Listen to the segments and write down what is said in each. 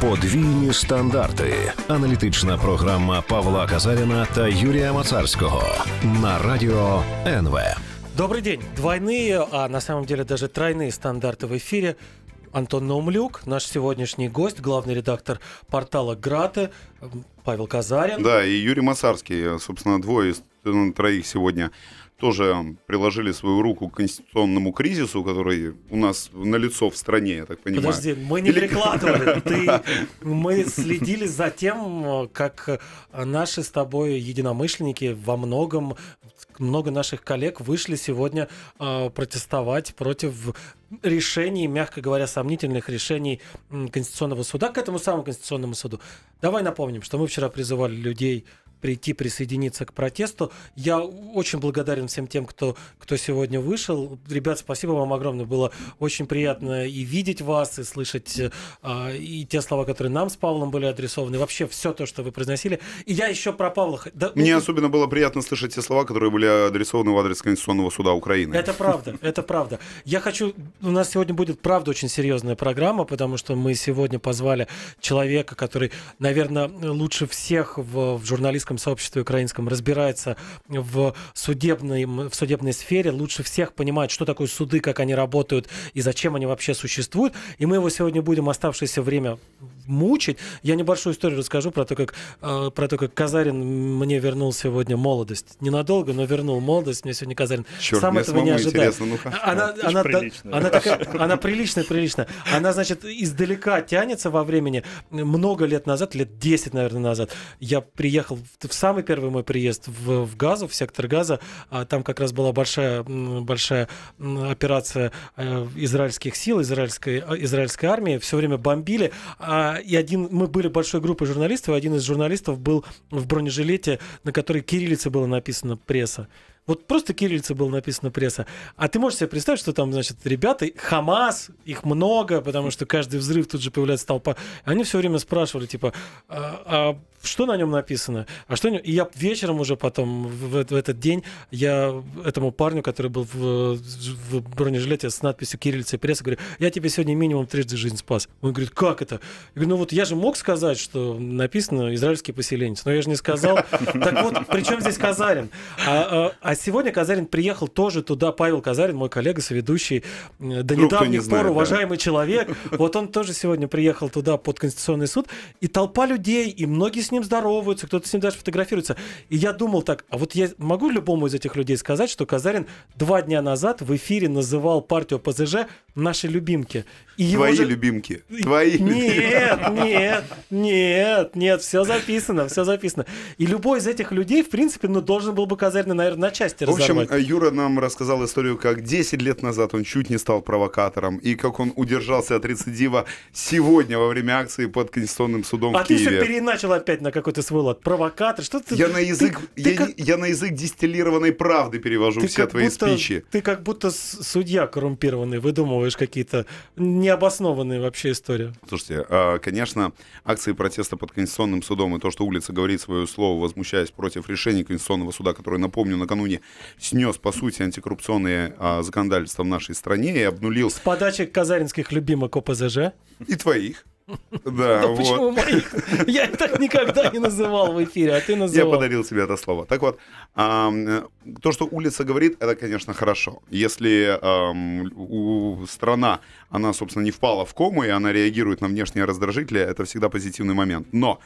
Подвійні стандарти. Аналітична програма Павла Казаріна та Юрія Мацарського на радіо НВ. Добрый день. Двойные, а на самом деле даже тройные стандарты в эфире. Антон Наумлюк, наш сегодняшний гость, главный редактор портала Граты. Павел Казарин. Да, и Юрий Масарский, собственно, двое из ну, троих сегодня тоже приложили свою руку к конституционному кризису, который у нас налицо в стране, я так понимаю. Подожди, мы не Или... прикладывали. Ты... Мы следили за тем, как наши с тобой единомышленники во многом, много наших коллег вышли сегодня э, протестовать против решений, мягко говоря, сомнительных решений Конституционного суда к этому самому Конституционному суду. Давай напомним, что мы вчера призывали людей прийти, присоединиться к протесту. Я очень благодарен всем тем, кто, кто сегодня вышел. Ребят, спасибо вам огромное. Было очень приятно и видеть вас, и слышать э, и те слова, которые нам с Павлом были адресованы, вообще все то, что вы произносили. И я еще про Павла... Да, Мне ну, особенно было приятно слышать те слова, которые были адресованы в адрес Конституционного суда Украины. Это правда, это правда. Я хочу... У нас сегодня будет, правда, очень серьезная программа, потому что мы сегодня позвали человека, который, наверное, лучше всех в, в журналистском украинском сообществе украинском разбирается в судебной, в судебной сфере, лучше всех понимает, что такое суды, как они работают и зачем они вообще существуют. И мы его сегодня будем оставшееся время мучить. Я небольшую историю расскажу про то, как, э, про то, как Казарин мне вернул сегодня молодость. Ненадолго, но вернул молодость мне сегодня Казарин. Черт, Сам этого не ожидал. Ну, она, она, она, она приличная, приличная. Она, значит, издалека тянется во времени. Много лет назад, лет 10, наверное, назад, я приехал в самый первый мой приезд в, в Газу, в сектор Газа, а, там как раз была большая, большая операция э, израильских сил, израильской, э, израильской армии, все время бомбили, а, и один, мы были большой группой журналистов, и один из журналистов был в бронежилете, на который кириллица было написано «пресса». Вот просто кириллица было написано пресса. А ты можешь себе представить, что там, значит, ребята, Хамас, их много, потому что каждый взрыв тут же появляется толпа. Они все время спрашивали, типа, а, а что на нем написано? А что на И я вечером уже потом, в, в этот день, я этому парню, который был в, в бронежилете с надписью кириллица и пресса, говорю, я тебе сегодня минимум трижды жизнь спас. Он говорит, как это? Я говорю, ну вот я же мог сказать, что написано израильский поселенец, но я же не сказал. Так вот, при чем здесь Казарин? А, а, а сегодня Казарин приехал тоже туда, Павел Казарин, мой коллега, соведущий, до ну, недавних не пор знает, уважаемый да. человек. Вот он тоже сегодня приехал туда под Конституционный суд, и толпа людей, и многие с ним здороваются, кто-то с ним даже фотографируется. И я думал так, а вот я могу любому из этих людей сказать, что Казарин два дня назад в эфире называл партию ПЗЖ наши любимки. И Твои же... любимки. Твои Нет, нет, нет, нет, все записано, все записано. И любой из этих людей, в принципе, ну, должен был бы Казарин, наверное, начать части В общем, Юра нам рассказал историю, как 10 лет назад он чуть не стал провокатором, и как он удержался от рецидива сегодня во время акции под Конституционным судом а в Киеве. А ты все переначал опять на какой-то свой лад. Провокатор, что ты... Я на язык, ты, я, ты как... я на язык дистиллированной правды перевожу ты все твои будто, спичи. Ты как будто судья коррумпированный, выдумываешь какие-то необоснованные вообще истории. Слушайте, а, конечно, акции протеста под Конституционным судом и то, что улица говорит свое слово, возмущаясь против решения Конституционного суда, который напомню, накануне времени снес, по сути, антикоррупционные а, законодательство в нашей стране и обнулил... С подачи казаринских любимок ОПЗЖ? И твоих. Да, вот. почему моих? Я так никогда не называл в эфире, а ты называл. Я подарил себе это слово. Так вот, то, что улица говорит, это, конечно, хорошо. Если страна, она, собственно, не впала в кому, и она реагирует на внешние раздражители, это всегда позитивный момент. Но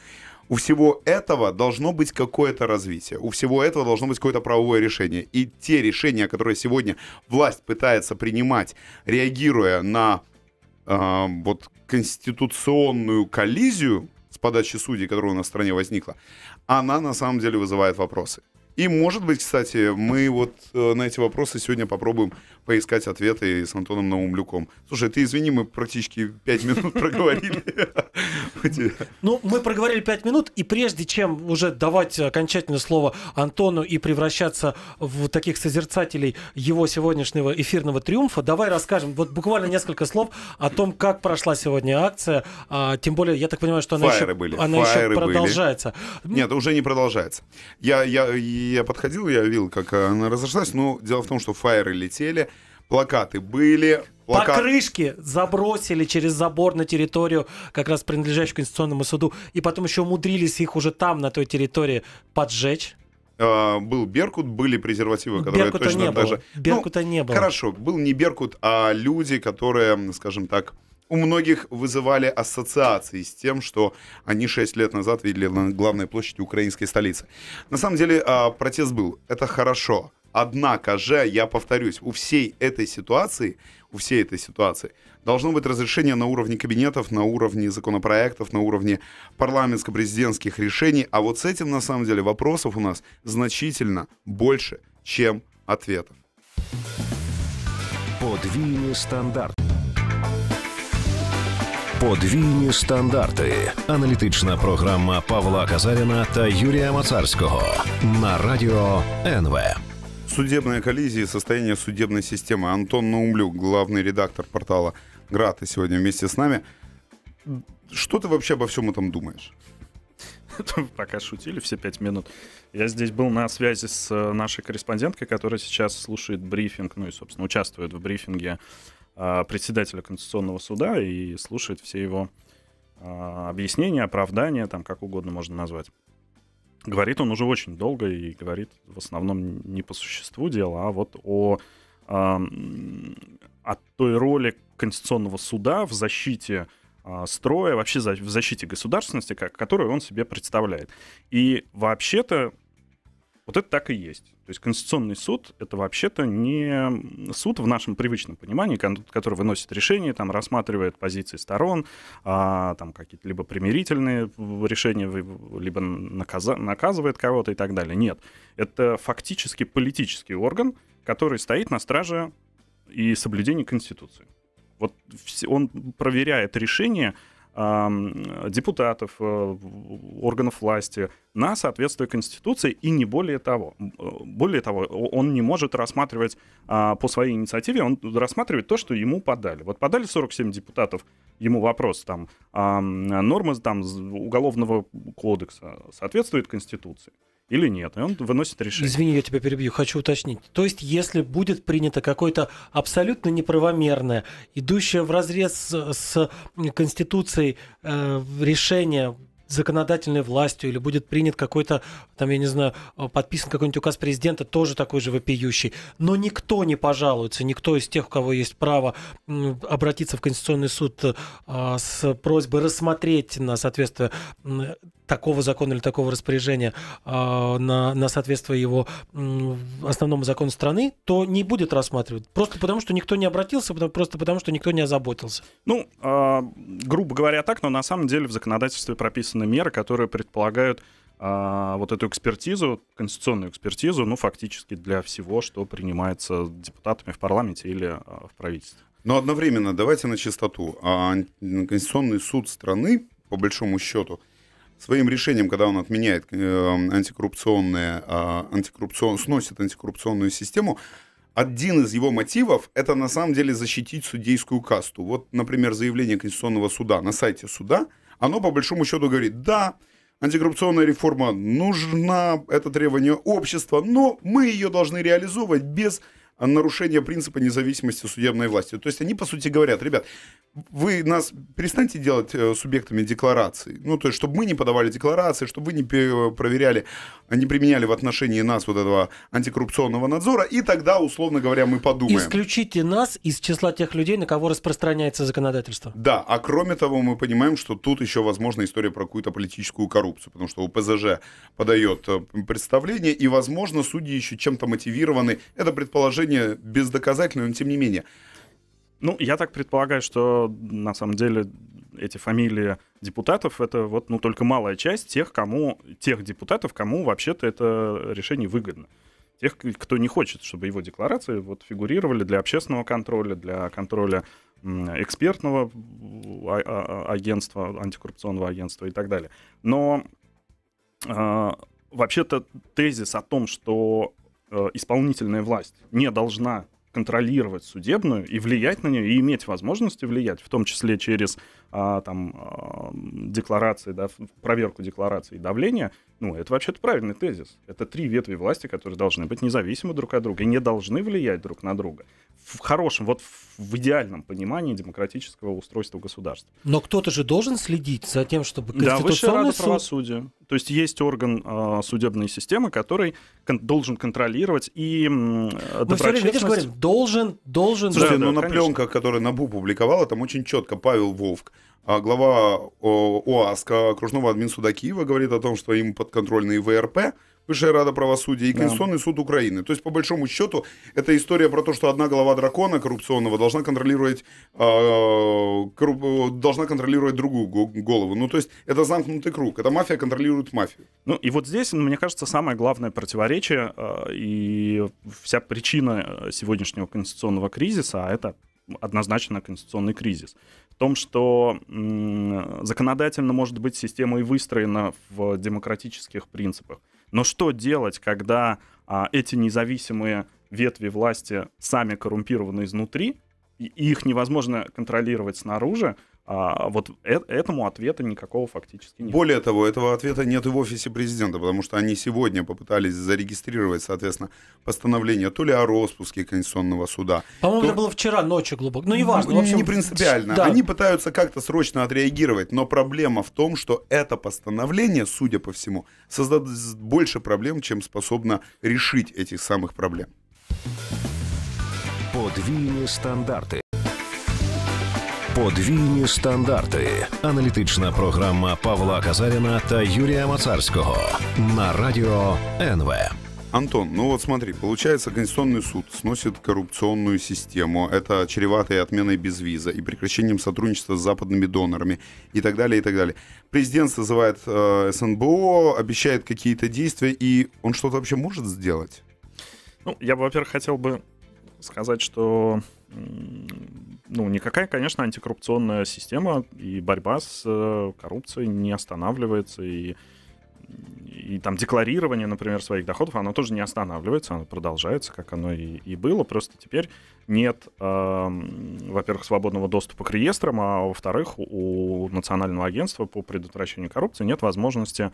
у всего этого должно быть какое-то развитие, у всего этого должно быть какое-то правовое решение. И те решения, которые сегодня власть пытается принимать, реагируя на э, вот конституционную коллизию с подачи судей, которая у нас в стране возникла, она на самом деле вызывает вопросы. И, может быть, кстати, мы вот э, на эти вопросы сегодня попробуем поискать ответы с Антоном Наумлюком. Слушай, ты извини, мы практически пять минут проговорили. Ну, мы проговорили пять минут, и прежде чем уже давать окончательное слово Антону и превращаться в таких созерцателей его сегодняшнего эфирного триумфа, давай расскажем вот буквально несколько слов о том, как прошла сегодня акция. А, тем более, я так понимаю, что она еще, были. Она еще продолжается. Были. Нет, уже не продолжается. Я, я, я подходил, я видел, как она разошлась, но дело в том, что фаеры летели, Плакаты были. Плакат... Покрышки забросили через забор на территорию, как раз принадлежащую Конституционному суду, и потом еще умудрились их уже там, на той территории, поджечь. Uh, был Беркут, были презервативы, которые Беркута точно не даже... Было. Беркута ну, не было. Хорошо, был не Беркут, а люди, которые, скажем так, у многих вызывали ассоциации с тем, что они 6 лет назад видели на главной площади украинской столицы. На самом деле uh, протест был, это хорошо. Однако же, я повторюсь, у всей этой ситуации, у всей этой ситуации должно быть разрешение на уровне кабинетов, на уровне законопроектов, на уровне парламентско-президентских решений. А вот с этим, на самом деле, вопросов у нас значительно больше, чем ответов. Подвійні стандарти. Подвійні стандарти. Аналітична програма Павла Казаріна та Юрія Мацарського на радіо НВ. Судебная коллизия и состояние судебной системы. Антон Наумлюк, главный редактор портала «Град» и сегодня вместе с нами. Что ты вообще обо всем этом думаешь? Пока шутили все пять минут. Я здесь был на связи с э, нашей корреспонденткой, которая сейчас слушает брифинг, ну и, собственно, участвует в брифинге э, председателя Конституционного суда и слушает все его э, объяснения, оправдания, там как угодно можно назвать говорит он уже очень долго и говорит в основном не по существу дела, а вот о, э, о той роли Конституционного суда в защите э, строя, вообще за, в защите государственности, как, которую он себе представляет. И вообще-то вот это так и есть. То есть Конституционный суд — это вообще-то не суд в нашем привычном понимании, который выносит решение, там, рассматривает позиции сторон, а, там какие-то либо примирительные решения, либо наказа- наказывает кого-то и так далее. Нет. Это фактически политический орган, который стоит на страже и соблюдении Конституции. Вот он проверяет решение — депутатов, э, органов власти на соответствие Конституции и не более того. Э, более того, он не может рассматривать а, по своей инициативе, он рассматривает то, что ему подали. Вот подали 47 депутатов ему вопрос, там, нормы там, Уголовного кодекса соответствует Конституции или нет. И он выносит решение. Извини, я тебя перебью, хочу уточнить. То есть, если будет принято какое-то абсолютно неправомерное, идущее в разрез с, Конституцией э, решение законодательной властью или будет принят какой-то, там, я не знаю, э, подписан какой-нибудь указ президента, тоже такой же вопиющий. Но никто не пожалуется, никто из тех, у кого есть право обратиться в Конституционный суд э, с просьбой рассмотреть на соответствие такого закона или такого распоряжения э, на, на соответствие его основному закону страны, то не будет рассматривать. Просто потому, что никто не обратился, потому, просто потому, что никто не озаботился. Ну, а, грубо говоря так, но на самом деле в законодательстве прописаны собственно, меры, которые предполагают а, вот эту экспертизу, конституционную экспертизу, ну, фактически для всего, что принимается депутатами в парламенте или а, в правительстве. Но одновременно, давайте на чистоту, а, Конституционный суд страны, по большому счету, своим решением, когда он отменяет э, антикоррупционное, э, антикоррупцион, сносит антикоррупционную систему, один из его мотивов – это на самом деле защитить судейскую касту. Вот, например, заявление Конституционного суда на сайте суда – оно по большому счету говорит, да, антикоррупционная реформа нужна, это требование общества, но мы ее должны реализовывать без нарушение принципа независимости судебной власти. То есть они, по сути, говорят, ребят, вы нас перестаньте делать э, субъектами декларации, Ну, то есть, чтобы мы не подавали декларации, чтобы вы не э, проверяли, не применяли в отношении нас вот этого антикоррупционного надзора, и тогда, условно говоря, мы подумаем. Исключите нас из числа тех людей, на кого распространяется законодательство. Да, а кроме того, мы понимаем, что тут еще возможна история про какую-то политическую коррупцию, потому что у ПЗЖ подает э, представление, и, возможно, судьи еще чем-то мотивированы. Это предположение заявление бездоказательное, но тем не менее. Ну, я так предполагаю, что на самом деле эти фамилии депутатов это вот ну только малая часть тех, кому тех депутатов, кому вообще-то это решение выгодно. Тех, кто не хочет, чтобы его декларации вот фигурировали для общественного контроля, для контроля экспертного а, а, а, агентства, антикоррупционного агентства и так далее. Но э, вообще-то тезис о том, что Э, исполнительная власть не должна контролировать судебную и влиять на нее, и иметь возможности влиять, в том числе через а, там, а, декларации, да, проверку деклараций и давления, ну, это вообще-то правильный тезис. Это три ветви власти, которые должны быть независимы друг от друга и не должны влиять друг на друга в хорошем, вот в идеальном понимании демократического устройства государства. Но кто-то же должен следить за тем, чтобы конституционный да, Высшая Рада суд... правосудия. То есть есть орган э, судебной системы, который кон- должен контролировать и э, Мы все время, видишь, говорим, должен, должен... Слушайте, да, ну да, на конечно. пленках, которые НАБУ публиковала, там очень четко Павел Вовк, а, глава ОАСК окружного админсуда Киева, говорит о том, что им подконтрольные ВРП, Высшая Рада Правосудия и Конституционный да. суд Украины. То есть, по большому счету, это история про то, что одна голова дракона коррупционного должна контролировать, э, а, корруп, должна контролировать другую голову. Ну, то есть, это замкнутый круг. Это мафия контролирует мафию. Ну, и вот здесь, мне кажется, самое главное противоречие э, и вся причина э, сегодняшнего конституционного кризиса, а это однозначно конституционный кризис. В том, что законодательно, может быть, система и выстроена в демократических принципах. Но что делать, когда а, эти независимые ветви власти сами коррумпированы изнутри, и их невозможно контролировать снаружи, а вот э- этому ответа никакого фактически нет. Более того, этого ответа нет и в офисе президента, потому что они сегодня попытались зарегистрировать, соответственно, постановление то ли о распуске Конституционного суда. По-моему, то... это было вчера ночью глубоко. Ну, неважно. в общем... Не принципиально. Да. Они пытаются как-то срочно отреагировать, но проблема в том, что это постановление, судя по всему, создаст больше проблем, чем способно решить этих самых проблем. Подвійні стандарты. Подвійні стандарти. Аналітична програма Павла Казаріна та Юрія Мацарського на радіо НВ. Антон, ну вот смотри, получается, Конституционный суд сносит коррупционную систему, это чревато отменой безвиза, и прекращением сотрудничества с западными донорами, и так далее, и так далее. Президент созывает э, СНБО, обещает какие-то действия, и он что-то вообще может сделать? Ну, я бы, во-первых, хотел бы сказать, что ну, никакая, конечно, антикоррупционная система и борьба с э, коррупцией не останавливается, и, и там декларирование, например, своих доходов, оно тоже не останавливается, оно продолжается, как оно и, и было, просто теперь нет, эм, во-первых, свободного доступа к реестрам, а во-вторых, у Национального агентства по предотвращению коррупции нет возможности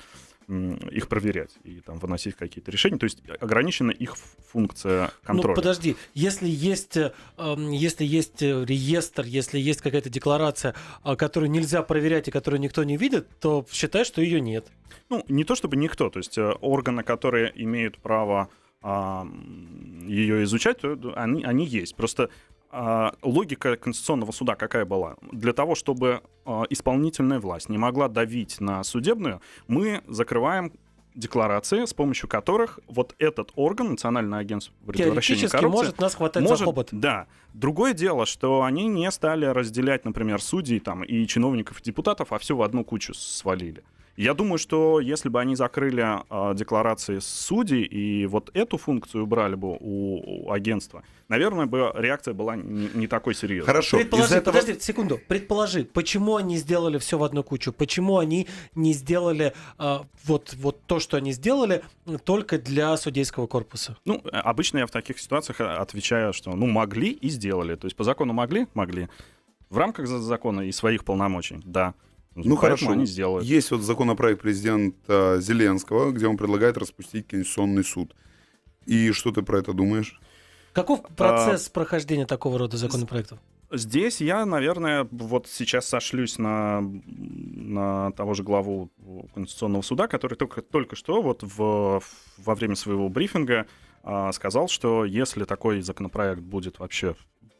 их проверять и там выносить какие-то решения. То есть ограничена их функция ну, контроля. Ну, подожди, если есть, эм, если есть э, реестр, если есть какая-то декларация, а, которую нельзя проверять и которую никто не видит, то считай, что ее нет. Ну, не то чтобы никто, то есть э, органы, которые имеют право а, ее изучать, то они, они есть. Просто а, логика Конституционного суда какая была? Для того, чтобы а, исполнительная власть не могла давить на судебную, мы закрываем декларации, с помощью которых вот этот орган, Национальное агентство по коррупции... может нас хватать может, за хобот. Да. Другое дело, что они не стали разделять, например, судей там, и чиновников, и депутатов, а все в одну кучу свалили. Я думаю, что если бы они закрыли э, декларации судей и вот эту функцию убрали бы у, у агентства, наверное, бы реакция была не, не такой серьезной. Хорошо. Предположи, этого... подожди, секунду. Предположи, почему они сделали все в одну кучу? Почему они не сделали э, вот, вот то, что они сделали, только для судейского корпуса? Ну, обычно я в таких ситуациях а, отвечаю, что ну могли и сделали. То есть по закону могли? Могли. В рамках закона и своих полномочий, да. Ну, ну хорошо, они сделают. Есть вот законопроект президента Зеленского, где он предлагает распустить Конституционный суд. И что ты про это думаешь? Каков а, процесс а... прохождения такого рода законопроектов? Здесь я, наверное, вот сейчас сошлюсь на, на того же главу Конституционного суда, который только, только что вот в, во время своего брифинга а, сказал, что если такой законопроект будет вообще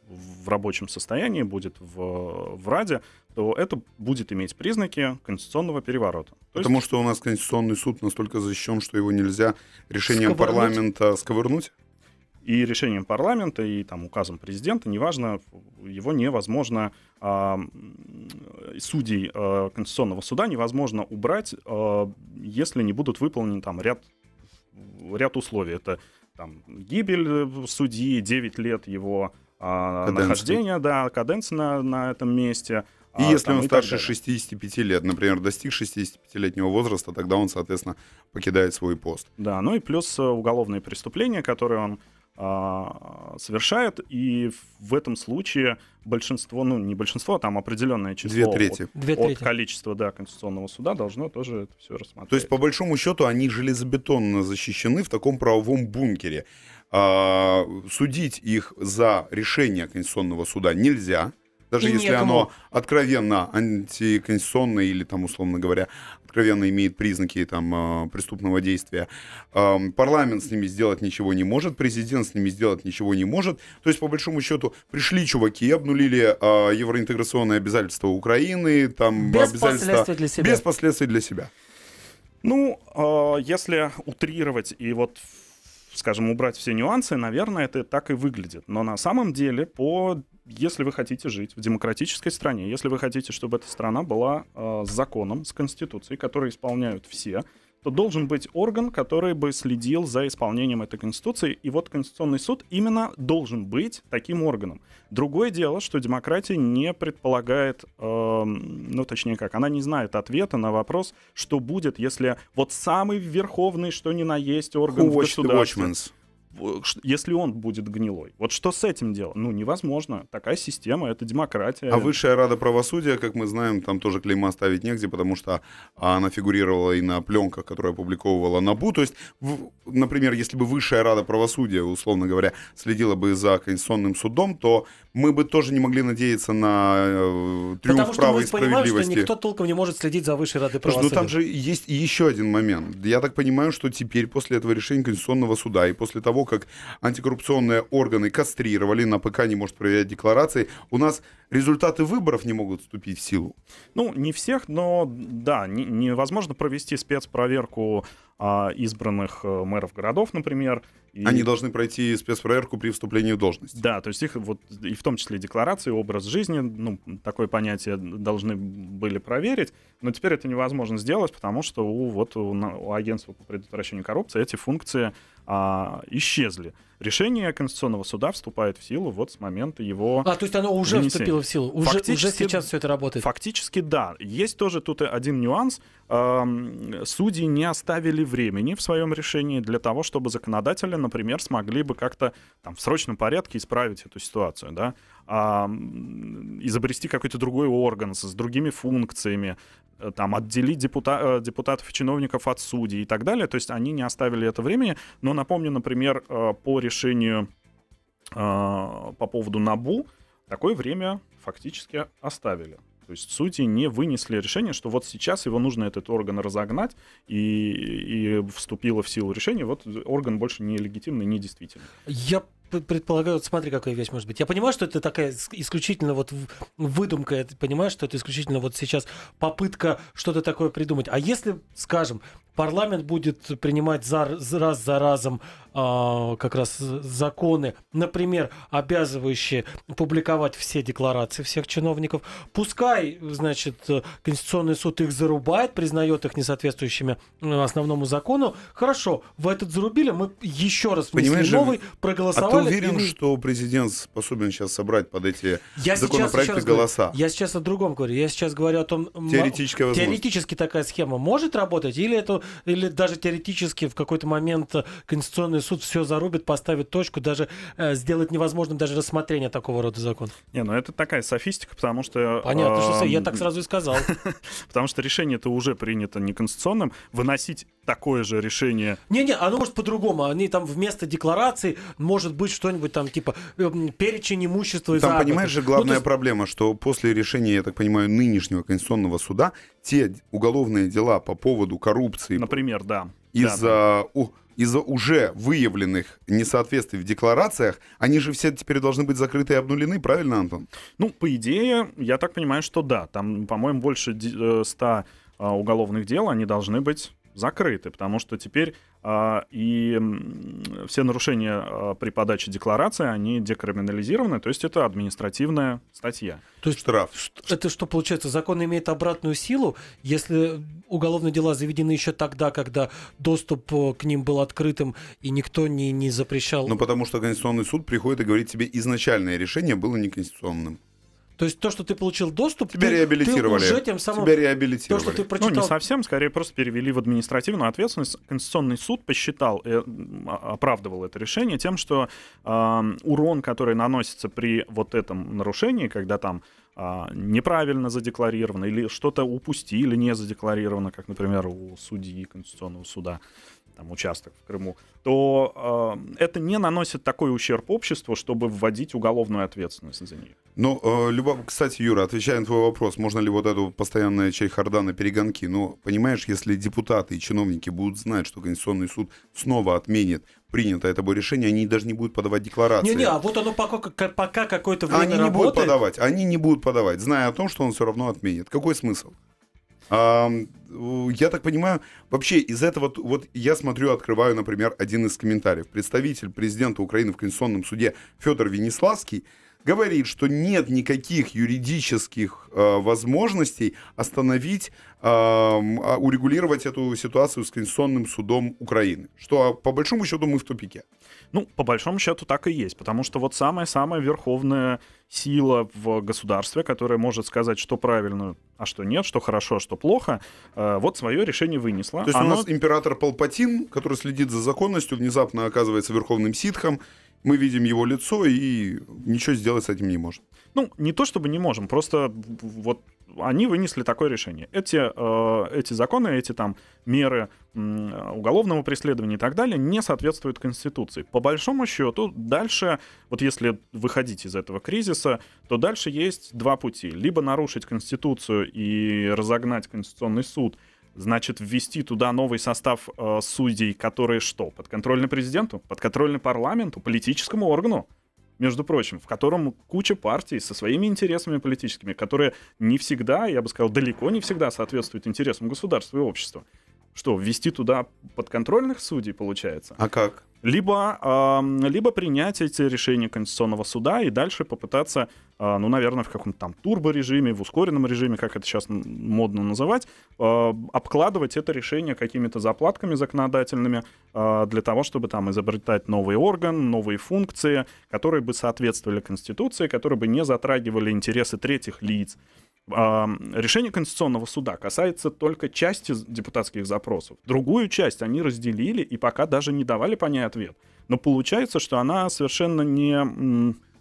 в рабочем состоянии, будет в, в Раде, то это будет иметь признаки конституционного переворота. То Потому есть... что у нас Конституционный суд настолько защищен, что его нельзя решением сковырнуть. парламента сковырнуть? И решением парламента, и там указом президента, неважно, его невозможно, э, судей э, Конституционного суда невозможно убрать, э, если не будут выполнены там ряд, ряд условий. Это там гибель судьи, 9 лет его а, Каденции. нахождения, да, каденции на, на этом месте. И а, если там, он и старше 65 лет, например, достиг 65-летнего возраста, тогда он, соответственно, покидает свой пост. Да, ну и плюс э, уголовные преступления, которые он а, совершает, и в этом случае большинство, ну не большинство, а там определенное число Две трети. От, Две трети. от количества да, Конституционного суда должно тоже это все рассматривать. То есть, по большому счету, они железобетонно защищены в таком правовом бункере а, судить их за решение Конституционного суда нельзя, даже и если некому. оно откровенно антиконституционное или там, условно говоря, откровенно имеет признаки там а, преступного действия. Парламент с ними сделать ничего не может, президент с ними сделать ничего не может. То есть, по большому счету, пришли чуваки, и обнулили а, евроинтеграционные обязательства Украины, там без обязательства... последствий для себя. Без последствий для себя. Ну, а, если утрировать и вот скажем, убрать все нюансы, наверное, это так и выглядит. Но на самом деле, по, если вы хотите жить в демократической стране, если вы хотите, чтобы эта страна была э, с законом, с конституцией, которые исполняют все, то должен быть орган, который бы следил за исполнением этой Конституции. И вот Конституционный суд именно должен быть таким органом. Другое дело, что демократия не предполагает, э, ну точнее как, она не знает ответа на вопрос, что будет, если вот самый верховный, что ни на есть орган Who в государстве... Э, если он будет гнилой. Вот что с этим делать? Ну, невозможно. Такая система, это демократия. А Высшая Рада Правосудия, как мы знаем, там тоже клейма ставить негде, потому что она фигурировала и на пленках, которые опубликовывала НАБУ. То есть, в, например, если бы Высшая Рада Правосудия, условно говоря, следила бы за Конституционным судом, то мы бы тоже не могли надеяться на э, триумф потому права мы и справедливости. Потому что никто толком не может следить за Высшей Радой Правосудия. Ну, там же есть еще один момент. Я так понимаю, что теперь после этого решения Конституционного суда и после того, как антикоррупционные органы кастрировали, на ПК не может проверять декларации, у нас результаты выборов не могут вступить в силу. Ну, не всех, но да, не, невозможно провести спецпроверку а, избранных э, мэров городов, например. И... Они должны пройти спецпроверку при вступлении в должность. Да, то есть их вот и в том числе декларации, образ жизни, ну, такое понятие должны были проверить, но теперь это невозможно сделать, потому что у, вот, у, у агентства по предотвращению коррупции эти функции а, исчезли. Решение Конституционного суда вступает в силу вот с момента его... А, то есть оно уже внесения. вступило в силу, уже, уже сейчас все это работает? Фактически да. Есть тоже тут один нюанс. Судьи не оставили времени в своем решении для того, чтобы законодатели, например, смогли бы как-то там, в срочном порядке исправить эту ситуацию, да, изобрести какой-то другой орган с другими функциями, Э, там, отделить депута э, депутатов и чиновников от судей и так далее. То есть они не оставили это времени. Но напомню, например, э, по решению по поводу НАБУ такое время фактически оставили. То есть судьи не вынесли решение, что вот сейчас его нужно этот орган разогнать, и, и вступило в силу решение, вот орган больше не легитимный, не действительный. Я предполагаю, вот смотри, какая вещь может быть. Я понимаю, что это такая исключительно вот выдумка, я понимаю, что это исключительно вот сейчас попытка что-то такое придумать. А если, скажем, парламент будет принимать за, раз за разом э, как раз законы, например, обязывающие публиковать все декларации всех чиновников, пускай, значит, Конституционный суд их зарубает, признает их несоответствующими э, основному закону, хорошо, вы этот зарубили, мы еще раз внесли Понимаешь, новый, а проголосовали, уверен, и... что президент способен сейчас собрать под эти я законопроекты голоса. Говорю, я сейчас о другом говорю. Я сейчас говорю о том... теоретическая м- теоретически такая схема может работать, или, это, или даже теоретически в какой-то момент Конституционный суд все зарубит, поставит точку, даже э, сделает невозможным даже рассмотрение такого рода законов. Не, ну это такая софистика, потому что... Понятно, э, что а, я так сразу и сказал. Потому что решение это уже принято неконституционным. Выносить такое же решение. Не-не, оно может по-другому. Они там вместо декларации может быть что-нибудь там типа эм, перечень имущества и Там, заработка. понимаешь же, ну, главная ну, есть... проблема, что после решения, я так понимаю, нынешнего Конституционного суда, те уголовные дела по поводу коррупции... Например, да. Из-за... Да. да из-за уже выявленных несоответствий в декларациях, они же все теперь должны быть закрыты и обнулены, правильно, Антон? Ну, по идее, я так понимаю, что да. Там, по-моему, больше 100 э, а, уголовных дел, они должны быть закрыты, потому что теперь э, и все нарушения э, при подаче декларации, они декриминализированы, то есть это административная статья. То есть штраф. Это что получается? Закон имеет обратную силу, если уголовные дела заведены еще тогда, когда доступ э, к ним был открытым и никто не, не запрещал. Ну потому что Конституционный суд приходит и говорит тебе изначальное решение было неконституционным. То есть то, что ты получил доступ, тебя ты, реабилитировали. Ты уже тем самым... Тебя реабилитировали. То, что ты прочитал... Ну, не совсем, скорее просто перевели в административную ответственность. Конституционный суд посчитал, э, а, оправдывал это решение тем, что э, урон, который наносится при вот этом нарушении, когда там а, неправильно задекларировано или что-то упустили не задекларировано, как, например, у судьи Конституционного суда, там, участок в Крыму, то э, это не наносит такой ущерб обществу, чтобы вводить уголовную ответственность за нее. Ну, э, любо... кстати, Юра, отвечая на твой вопрос, можно ли вот эту постоянную чайхарда на перегонки? Ну, понимаешь, если депутаты и чиновники будут знать, что Конституционный суд снова отменит принятое тобой решение, они даже не будут подавать декларации. Не-не, а вот оно пока, пока какое-то время Они не работает. будут подавать, они не будут подавать, зная о том, что он все равно отменит. Какой смысл? А, я так понимаю, вообще из этого, вот я смотрю, открываю, например, один из комментариев. Представитель президента Украины в Конституционном суде Федор Венеславский говорит, что нет никаких юридических э, возможностей остановить, э, урегулировать эту ситуацию с Конституционным судом Украины. Что а, по большому счету мы в тупике. Ну, по большому счету так и есть, потому что вот самая-самая верховная сила в государстве, которая может сказать, что правильно, а что нет, что хорошо, а что плохо, э, вот свое решение вынесла. То есть Оно... у нас император Палпатин, который следит за законностью, внезапно оказывается верховным ситхом, мы видим его лицо и ничего сделать с этим не может. Ну, не то чтобы не можем, просто вот они вынесли такое решение. Эти, э, эти законы, эти там меры э, уголовного преследования и так далее не соответствуют Конституции. По большому счету, дальше, вот если выходить из этого кризиса, то дальше есть два пути. Либо нарушить Конституцию и разогнать Конституционный суд, значит, ввести туда новый состав э, судей, которые что? Подконтрольны президенту, подконтрольны парламенту, политическому органу между прочим, в котором куча партий со своими интересами политическими, которые не всегда, я бы сказал, далеко не всегда соответствуют интересам государства и общества. Что, ввести туда подконтрольных судей, получается? А как? либо, э, либо принять эти решения Конституционного суда и дальше попытаться, э, ну, наверное, в каком-то там турбо режиме, в ускоренном режиме, как это сейчас модно называть, э, обкладывать это решение какими-то заплатками законодательными э, для того, чтобы там изобретать новый орган, новые функции, которые бы соответствовали Конституции, которые бы не затрагивали интересы третьих лиц, решение Конституционного суда касается только части депутатских запросов. Другую часть они разделили и пока даже не давали по ней ответ. Но получается, что она совершенно не,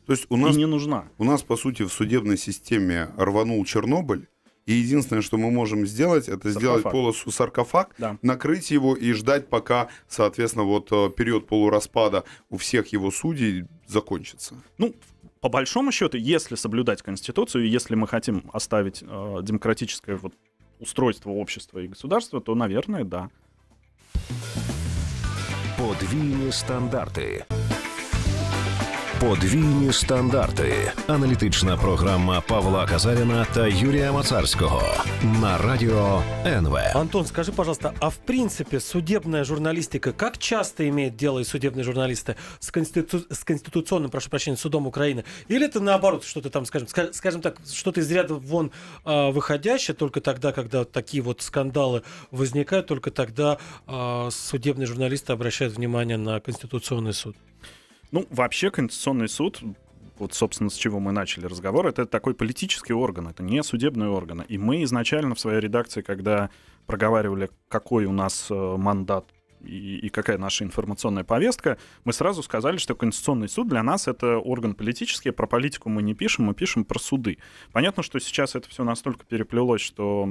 То есть у нас, не нужна. У нас, по сути, в судебной системе рванул Чернобыль, и единственное, что мы можем сделать, это саркофаг. сделать полосу саркофаг, да. накрыть его и ждать, пока, соответственно, вот э, период полураспада у всех его судей закончится. Ну, в по большому счету, если соблюдать Конституцию, если мы хотим оставить э, демократическое вот, устройство общества и государства, то, наверное, да. Подвійні стандарты. Подвійні стандарти. Аналітична програма Павла Казаріна та Юрія Мацарського на радіо НВ. Антон, скажи, пожалуйста, а в принципе судебная журналистика как часто имеет дело и судебные журналисты с, конститу... с конституционным, прошу прощения, судом Украины? Или это наоборот что-то там, скажем, скажем так, что-то из ряда вон э, а, выходящее только тогда, когда такие вот скандалы возникают, только тогда э, судебные журналисты обращают внимание на конституционный суд? Ну, вообще Конституционный суд вот, собственно, с чего мы начали разговор, это такой политический орган, это не судебный орган. И мы изначально в своей редакции, когда проговаривали, какой у нас э, мандат и, и какая наша информационная повестка, мы сразу сказали, что Конституционный суд для нас это орган политический, про политику мы не пишем, мы пишем про суды. Понятно, что сейчас это все настолько переплелось, что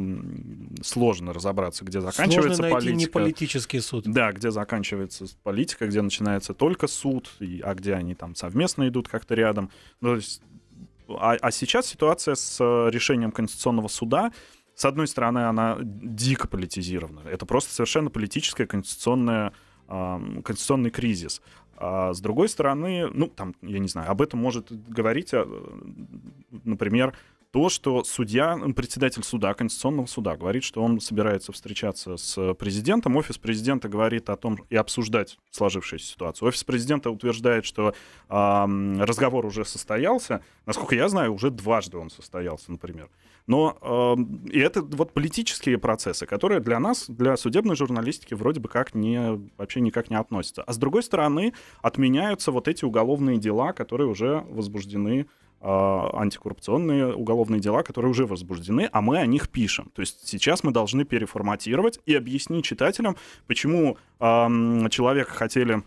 сложно разобраться, где заканчивается сложно найти политика. не политический суд. Да, где заканчивается политика, где начинается только суд, и, а где они там совместно идут как-то рядом. Ну, то есть а, а сейчас ситуация с э, решением Конституционного суда с одной стороны, она дико политизирована. Это просто совершенно политическая конституционная конституционный кризис. А с другой стороны, ну, там, я не знаю, об этом может говорить, а, например, то, что судья, председатель суда, Конституционного суда, говорит, что он собирается встречаться с президентом. Офис президента говорит о том и обсуждать сложившуюся ситуацию. Офис президента утверждает, что э, разговор уже состоялся. Насколько я знаю, уже дважды он состоялся, например. Но э, и это вот политические процессы, которые для нас, для судебной журналистики, вроде бы как не, вообще никак не относятся. А с другой стороны, отменяются вот эти уголовные дела, которые уже возбуждены а, антикоррупционные уголовные дела, которые уже возбуждены, а мы о них пишем. То есть сейчас мы должны переформатировать и объяснить читателям, почему э, человека хотели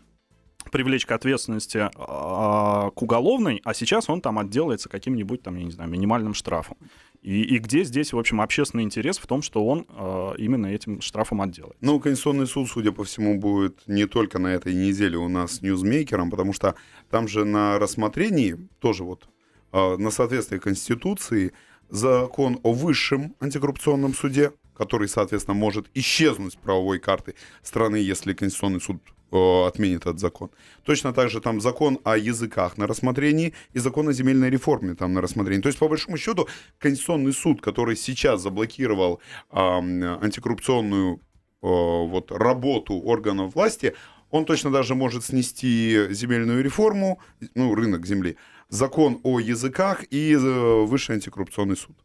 привлечь к ответственности а, к уголовной, а сейчас он там отделается каким-нибудь там, я не знаю, минимальным штрафом. И, и где здесь, в общем, общественный интерес в том, что он э, именно этим штрафом отделает? Ну, Конституционный суд, судя по всему, будет не только на этой неделе у нас с ньюзмейкером, потому что там же на рассмотрении тоже вот Э, на соответствие Конституции закон о высшем антикоррупционном суде, который, соответственно, может исчезнуть с правовой карты страны, если Конституционный суд э, отменит этот закон. Точно так же там закон о языках на рассмотрении и закон о земельной реформе там на рассмотрении. То есть, по большому счету, Конституционный суд, который сейчас заблокировал э, антикоррупционную э, вот, работу органов власти, он точно даже может снести земельную реформу, ну, рынок земли, закон о языках и э, Высший антикоррупционный суд.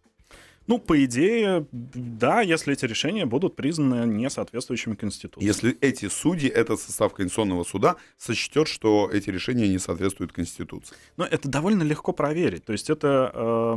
Ну, по идее, да, если эти решения будут признаны не соответствующими Конституции. Если эти судьи, этот состав Конституционного суда сочтет, что эти решения не соответствуют Конституции. Но это довольно легко проверить. То есть это э,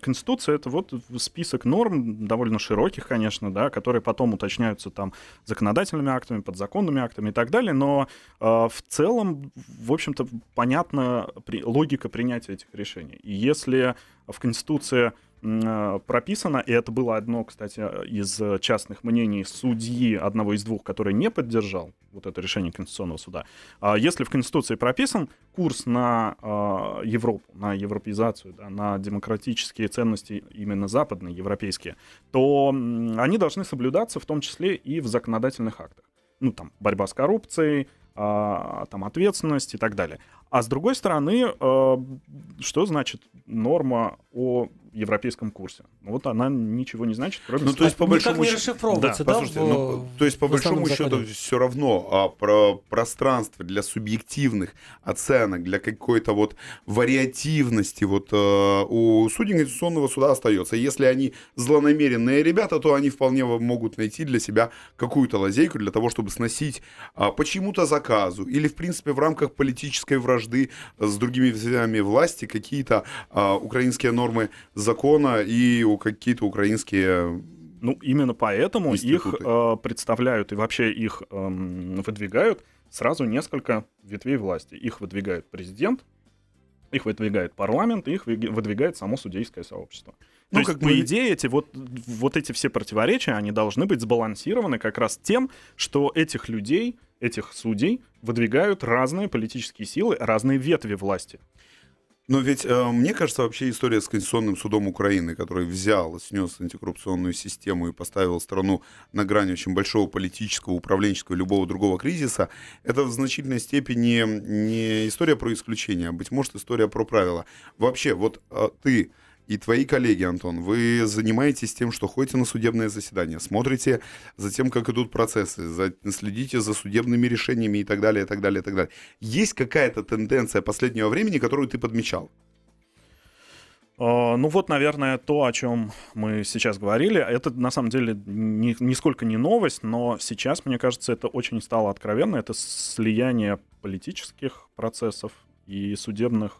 Конституция, это вот список норм, довольно широких, конечно, да, которые потом уточняются там законодательными актами, подзаконными актами и так далее, но э, в целом, в общем-то, понятна при, логика принятия этих решений. И если в Конституции Э, прописано, и это было одно, кстати, из частных мнений судьи одного из двух, который не поддержал вот это решение Конституционного суда. А если в Конституции прописан курс на э, Европу, на европеизацию, да, на демократические ценности именно западные, европейские, то они должны соблюдаться в том числе и в законодательных актах. Ну, там, борьба с коррупцией, а, там, ответственность и так далее. А с другой стороны, э, что значит норма о европейском курсе. Ну, вот она ничего не значит, кроме... Ну, то есть, по большому счету... расшифровывается, да? да ну, в... ну, то есть, по большому счету, все равно а, про пространство для субъективных оценок, для какой-то вот вариативности вот а, у судей Конституционного суда остается. Если они злонамеренные ребята, то они вполне могут найти для себя какую-то лазейку для того, чтобы сносить а, почему-то заказу или, в принципе, в рамках политической вражды с другими властями, власти какие-то а, украинские нормы закона и у какие-то украинские ну, именно поэтому институты. их э, представляют и вообще их э, выдвигают сразу несколько ветвей власти. Их выдвигает президент, их выдвигает парламент, их выдвигает само судейское сообщество. Ну, То есть, как по бы... идее, эти вот, вот эти все противоречия, они должны быть сбалансированы как раз тем, что этих людей, этих судей выдвигают разные политические силы, разные ветви власти. Но ведь, э, мне кажется, вообще история с Конституционным судом Украины, который взял, снес антикоррупционную систему и поставил страну на грани очень большого политического, управленческого, любого другого кризиса, это в значительной степени не история про исключение, а, быть может, история про правила. Вообще, вот э, ты и твои коллеги, Антон, вы занимаетесь тем, что ходите на судебное заседание, смотрите за тем, как идут процессы, за, следите за судебными решениями и так далее, и так далее, и так далее. Есть какая-то тенденция последнего времени, которую ты подмечал? А, ну вот, наверное, то, о чем мы сейчас говорили, это на самом деле ни, нисколько не новость, но сейчас, мне кажется, это очень стало откровенно. Это слияние политических процессов и судебных,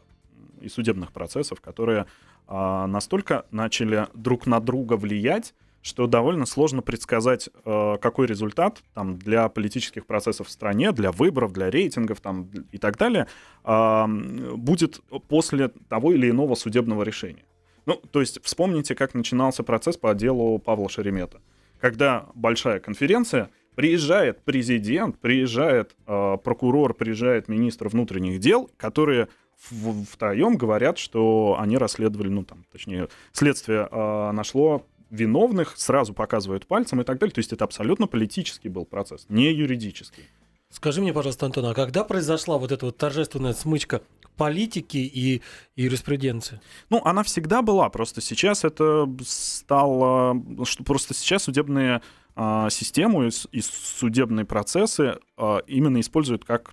и судебных процессов, которые а, настолько начали друг на друга влиять, что довольно сложно предсказать, а, какой результат там, для политических процессов в стране, для выборов, для рейтингов там, и так далее а, будет после того или иного судебного решения. Ну, то есть вспомните, как начинался процесс по делу Павла Шеремета. Когда большая конференция, приезжает президент, приезжает прокурор, приезжает министр внутренних дел, которые втроем говорят, что они расследовали, ну там, точнее, следствие э, нашло виновных, сразу показывают пальцем и так далее. То есть это абсолютно политический был процесс, не юридический. Скажи мне, пожалуйста, Антон, а когда произошла вот эта вот торжественная смычка политики и юриспруденции? Ну, она всегда была, просто сейчас это стало... Что просто сейчас судебные а, систему и, судебные процессы а, именно используют как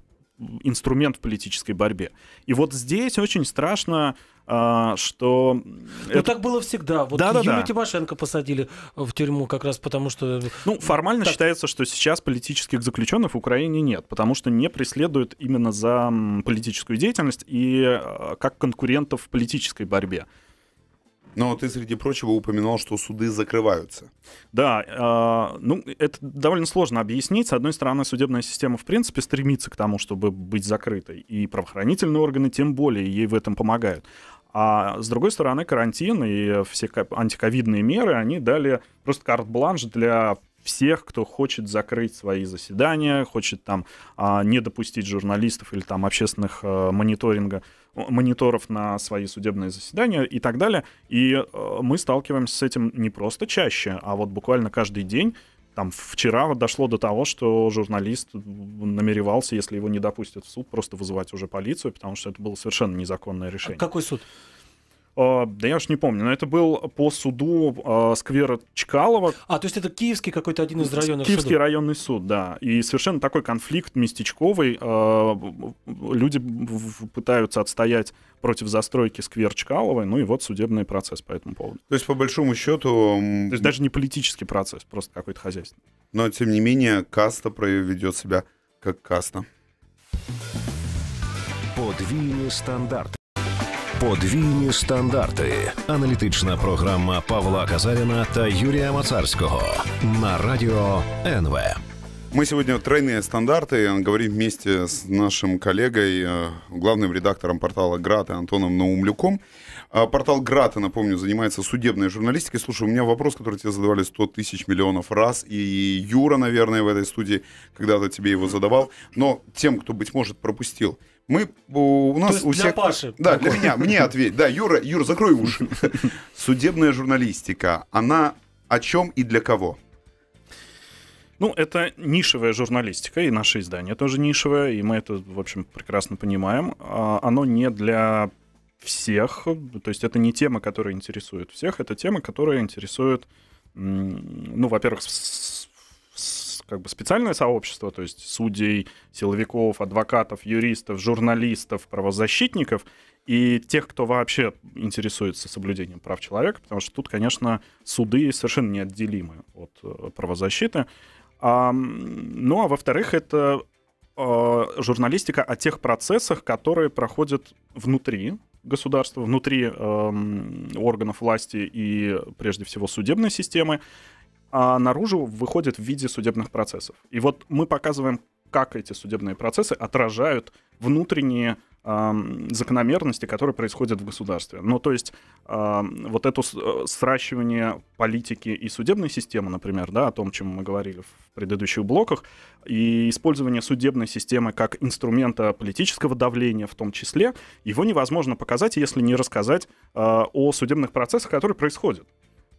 инструмент в политической борьбе. И вот здесь очень страшно а, что... Ну, это... так было всегда. Вот да, Юлию да. Тимошенко посадили в тюрьму как раз потому, что... Ну, формально так... считается, что сейчас политических заключенных в Украине нет, потому что не преследуют именно за политическую деятельность и а, как конкурентов в политической борьбе. Но ты, среди прочего, упоминал, что суды закрываются. Да, э, ну, это довольно сложно объяснить. С одной стороны, судебная система, в принципе, стремится к тому, чтобы быть закрытой. И правоохранительные органы тем более ей в этом помогают. А с другой стороны, карантин и все антиковидные меры, они дали просто карт-бланш для всех, кто хочет закрыть свои заседания, хочет там а, не допустить журналистов или там общественных э, мониторинга мониторов на свои судебные заседания и так далее. И э, мы сталкиваемся с этим не просто чаще, а вот буквально каждый день там вчера дошло до того, что журналист намеревался, если его не допустят в суд, просто вызывать уже полицию, потому что это было совершенно незаконное а решение. А какой суд? А, да я уж не помню, но это был по суду а, сквера Чкалова. А, то есть это киевский какой-то один из районов Киевский судов. районный суд, да. И совершенно такой конфликт местечковый. А, люди пытаются отстоять против застройки сквер Чкаловой, ну и вот судебный процесс по этому поводу. То есть, по большому счету... То есть даже не политический процесс, просто какой-то хозяйственный. Но, тем не менее, каста ведет себя как каста. Подвійні стандарти. Подвійні стандарти. Аналітична програма Павла Казаріна та Юрія Мацарського на радіо НВ. Мы сегодня тройные стандарты говорим вместе с нашим коллегой, э, главным редактором портала «Град» Антоном Наумлюком. А, портал Грата, напомню, занимается судебной журналистикой. Слушай, у меня вопрос, который тебе задавали 100 тысяч миллионов раз, и Юра, наверное, в этой студии когда-то тебе его задавал, но тем, кто, быть может, пропустил. Мы у нас у всех... для Паши. Да, такой. для меня, мне ответь. Да, Юра, Юра, закрой уши. Судебная журналистика, она о чем и для кого? Ну, это нишевая журналистика, и наше издание тоже нишевое, и мы это, в общем, прекрасно понимаем. А, оно не для всех. То есть это не тема, которая интересует всех, это тема, которая интересует, ну, во-первых, как бы специальное сообщество, то есть судей, силовиков, адвокатов, юристов, журналистов, правозащитников и тех, кто вообще интересуется соблюдением прав человека, потому что тут, конечно, суды совершенно неотделимы от э, правозащиты. А, ну а во-вторых, это э, журналистика о тех процессах, которые проходят внутри государства, внутри э, органов власти и прежде всего судебной системы, а наружу выходит в виде судебных процессов. И вот мы показываем, как эти судебные процессы отражают внутренние закономерности, которые происходят в государстве. Ну, то есть вот это э, сращивание политики и судебной системы, например, да, о том, чем мы говорили в предыдущих блоках, и использование судебной системы как инструмента политического давления в том числе, его невозможно показать, если не рассказать а, о судебных процессах, которые происходят.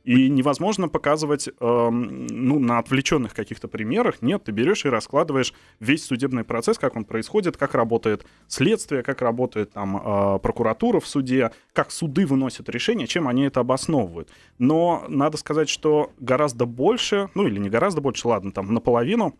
И невозможно показывать э, ну, на отвлеченных каких-то примерах. Нет, ты берешь и раскладываешь весь судебный процесс, как он происходит, как работает следствие, как работает там э, прокуратура в суде, как суды выносят решения, чем они это обосновывают. Но надо сказать, что гораздо больше, ну или не гораздо больше, ладно, там наполовину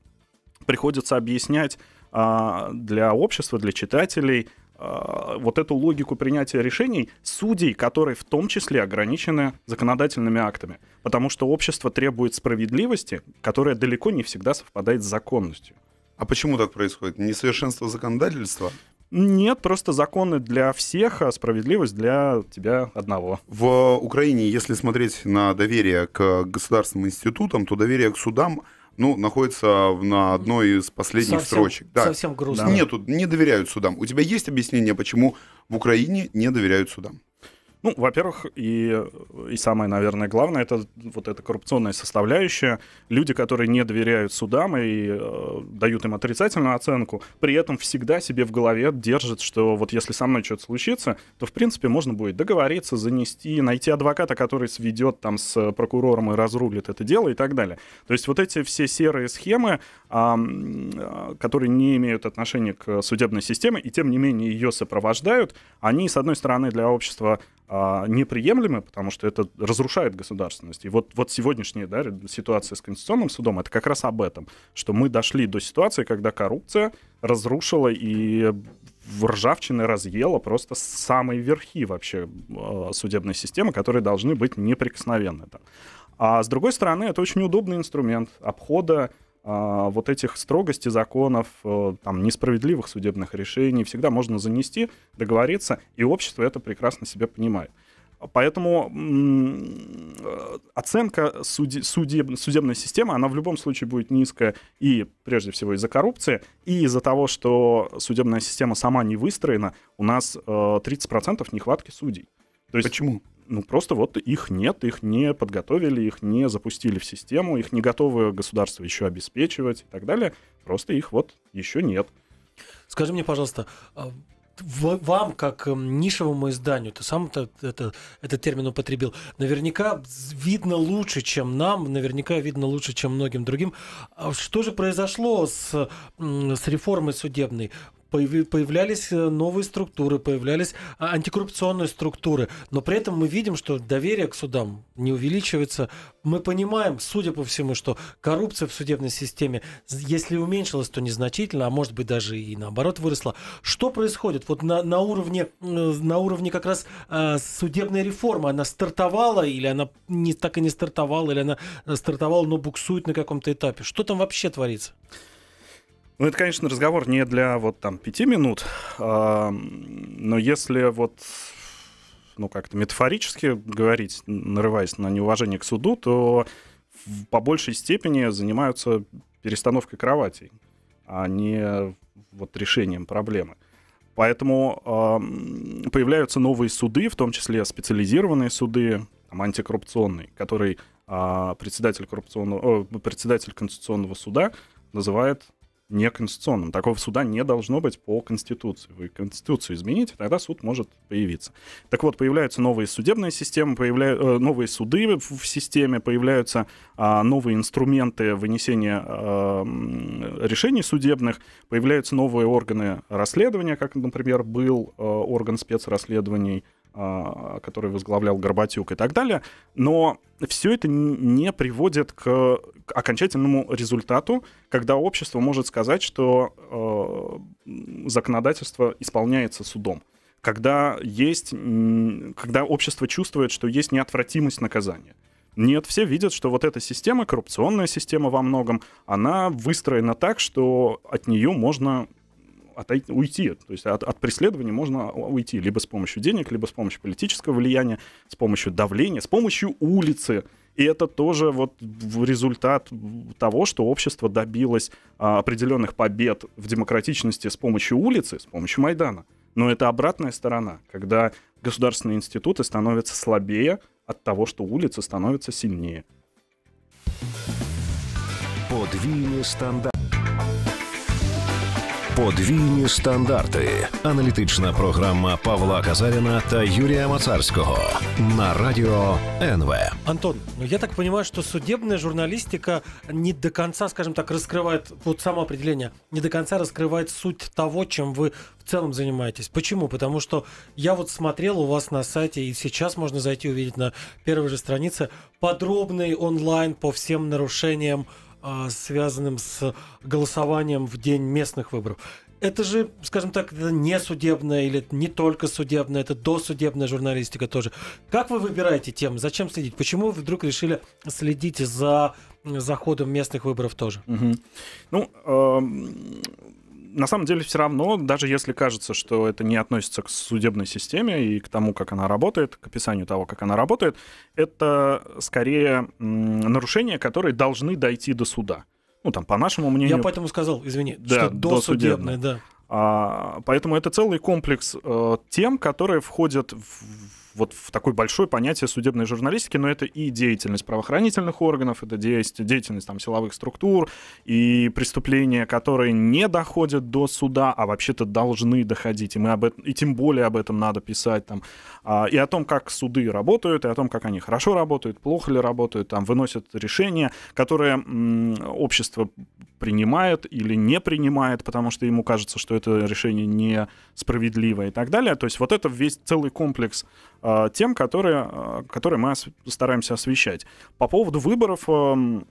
приходится объяснять э, для общества, для читателей Э, вот эту логику принятия решений судей, которые в том числе ограничены законодательными актами. Потому что общество требует справедливости, которая далеко не всегда совпадает с законностью. А почему так происходит? Несовершенство законодательства? Нет, просто законы для всех, а справедливость для тебя одного. В Украине, если смотреть на доверие к государственным институтам, то доверие к судам ну, находится на одной из последних совсем, строчек. Да. Совсем грустно. Да. Нету, не доверяют судам. У тебя есть объяснение, почему в Украине не доверяют судам? Ну, во-первых, и, и самое, наверное, главное, это вот эта коррупционная составляющая. Люди, которые не доверяют судам и э, дают им отрицательную оценку, при этом всегда себе в голове держат, что вот если со мной что-то случится, то, в принципе, можно будет договориться, занести, найти адвоката, который сведет там с прокурором и разрулит это дело и так далее. То есть вот эти все серые схемы, э, которые не имеют отношения к судебной системе и, тем не менее, ее сопровождают, они, с одной стороны, для общества а, неприемлемы, потому что это разрушает государственность. И вот, вот сегодняшняя да, ситуация с Конституционным судом, это как раз об этом, что мы дошли до ситуации, когда коррупция разрушила и ржавчина разъела просто самые верхи вообще а, судебной системы, которые должны быть неприкосновенны. А с другой стороны, это очень удобный инструмент обхода а, вот этих строгостей законов, э, там, несправедливых судебных решений всегда можно занести, договориться, и общество это прекрасно себя понимает. Поэтому оценка суди судеб судебной системы, она в любом случае будет низкая и, прежде всего, из-за коррупции, и из-за того, что судебная система сама не выстроена, у нас э, 30% нехватки судей. То есть, Почему? Ну, просто вот их нет, их не подготовили, их не запустили в систему, их не готовы государство еще обеспечивать и так далее. Просто их вот еще нет. Скажи мне, пожалуйста, а вам, как эм, нишевому изданию, ты сам это, это, этот термин употребил, наверняка видно лучше, чем нам, наверняка видно лучше, чем многим другим. А что же произошло с, с реформой судебной? появлялись э, новые структуры, появлялись а, антикоррупционные структуры, но при этом мы видим, что доверие к судам не увеличивается. Мы понимаем, судя по всему, что коррупция в судебной системе, если уменьшилась, то незначительно, а может быть даже и наоборот выросла. Что происходит? Вот на, на, уровне, э, на уровне как раз э, судебной реформы, она стартовала или она не, так и не стартовала, или она э, стартовала, но буксует на каком-то этапе. Что там вообще творится? Ну, это, конечно, разговор не для вот там пяти минут, э, но если вот ну, как-то метафорически говорить, нарываясь на неуважение к суду, то по большей степени занимаются перестановкой кроватей, а не вот решением проблемы. Поэтому э, появляются новые суды, в том числе специализированные суды, там, антикоррупционный, который э, а, председатель, коррупционного, э, председатель Конституционного суда называет неконституционным. Такого суда не должно быть по Конституции. Вы Конституцию измените, тогда суд может появиться. Так вот, появляются новые судебные системы, появля... Э, новые суды в системе, появляются а, новые инструменты вынесения а, решений судебных, появляются новые органы расследования, как, например, был а, орган спецрасследований, а, который возглавлял Горбатюк и так далее. Но все это не приводит к окончательному результату, когда общество может сказать, что а, законодательство исполняется судом. Когда, есть, когда общество чувствует, что есть неотвратимость наказания. Нет, все видят, что вот эта система, коррупционная система во многом, она выстроена так, что от нее можно отойти, уйти. То есть от, от преследования можно уйти либо с помощью денег, либо с помощью политического влияния, с помощью давления, с помощью улицы. И это тоже вот результат того, что общество добилось а, определенных побед в демократичности с помощью улицы, с помощью Майдана. Но это обратная сторона, когда государственные институты становятся слабее от того, что улица становится сильнее. Подвійні стандарт. Подвійні стандарти. Аналітична програма Павла Казаріна та Юрія Мацарського на радіо НВ. Антон, ну я так понимаю, что судебная журналистика не до конца, скажем так, раскрывает вот самоопределение, не до конца раскрывает суть того, чем вы в целом занимаетесь. Почему? Потому что я вот смотрел у вас на сайте, и сейчас можно зайти увидеть на первой же странице подробный онлайн по всем нарушениям а, связанным с голосованием в день местных выборов. Это же, скажем так, не судебная или не только судебная, это досудебная журналистика тоже. Как вы выбираете темы? Зачем следить? Почему вы вдруг решили следить за заходом местных выборов тоже? Угу. Ну, эм, на самом деле все равно, даже если кажется, что это не относится к судебной системе и к тому, как она работает, к описанию того, как она работает, это скорее нарушения, которые должны дойти до суда. Ну, там, по нашему мнению... Я поэтому сказал, извини, да, что досудебное, досудебное да. А, поэтому это целый комплекс э, тем, которые входят в вот в такое большое понятие судебной журналистики, но это и деятельность правоохранительных органов, это деятельность там, силовых структур, и преступления, которые не доходят до суда, а вообще-то должны доходить. И, мы об этом, и тем более об этом надо писать. Там, а, и о том, как суды работают, и о том, как они хорошо работают, плохо ли работают, там, выносят решения, которые общество принимает или не принимает, потому что ему кажется, что это решение несправедливо и так далее. То есть вот это весь целый комплекс э, тем, которые, э, которые мы стараемся освещать. По поводу выборов... Эм, э,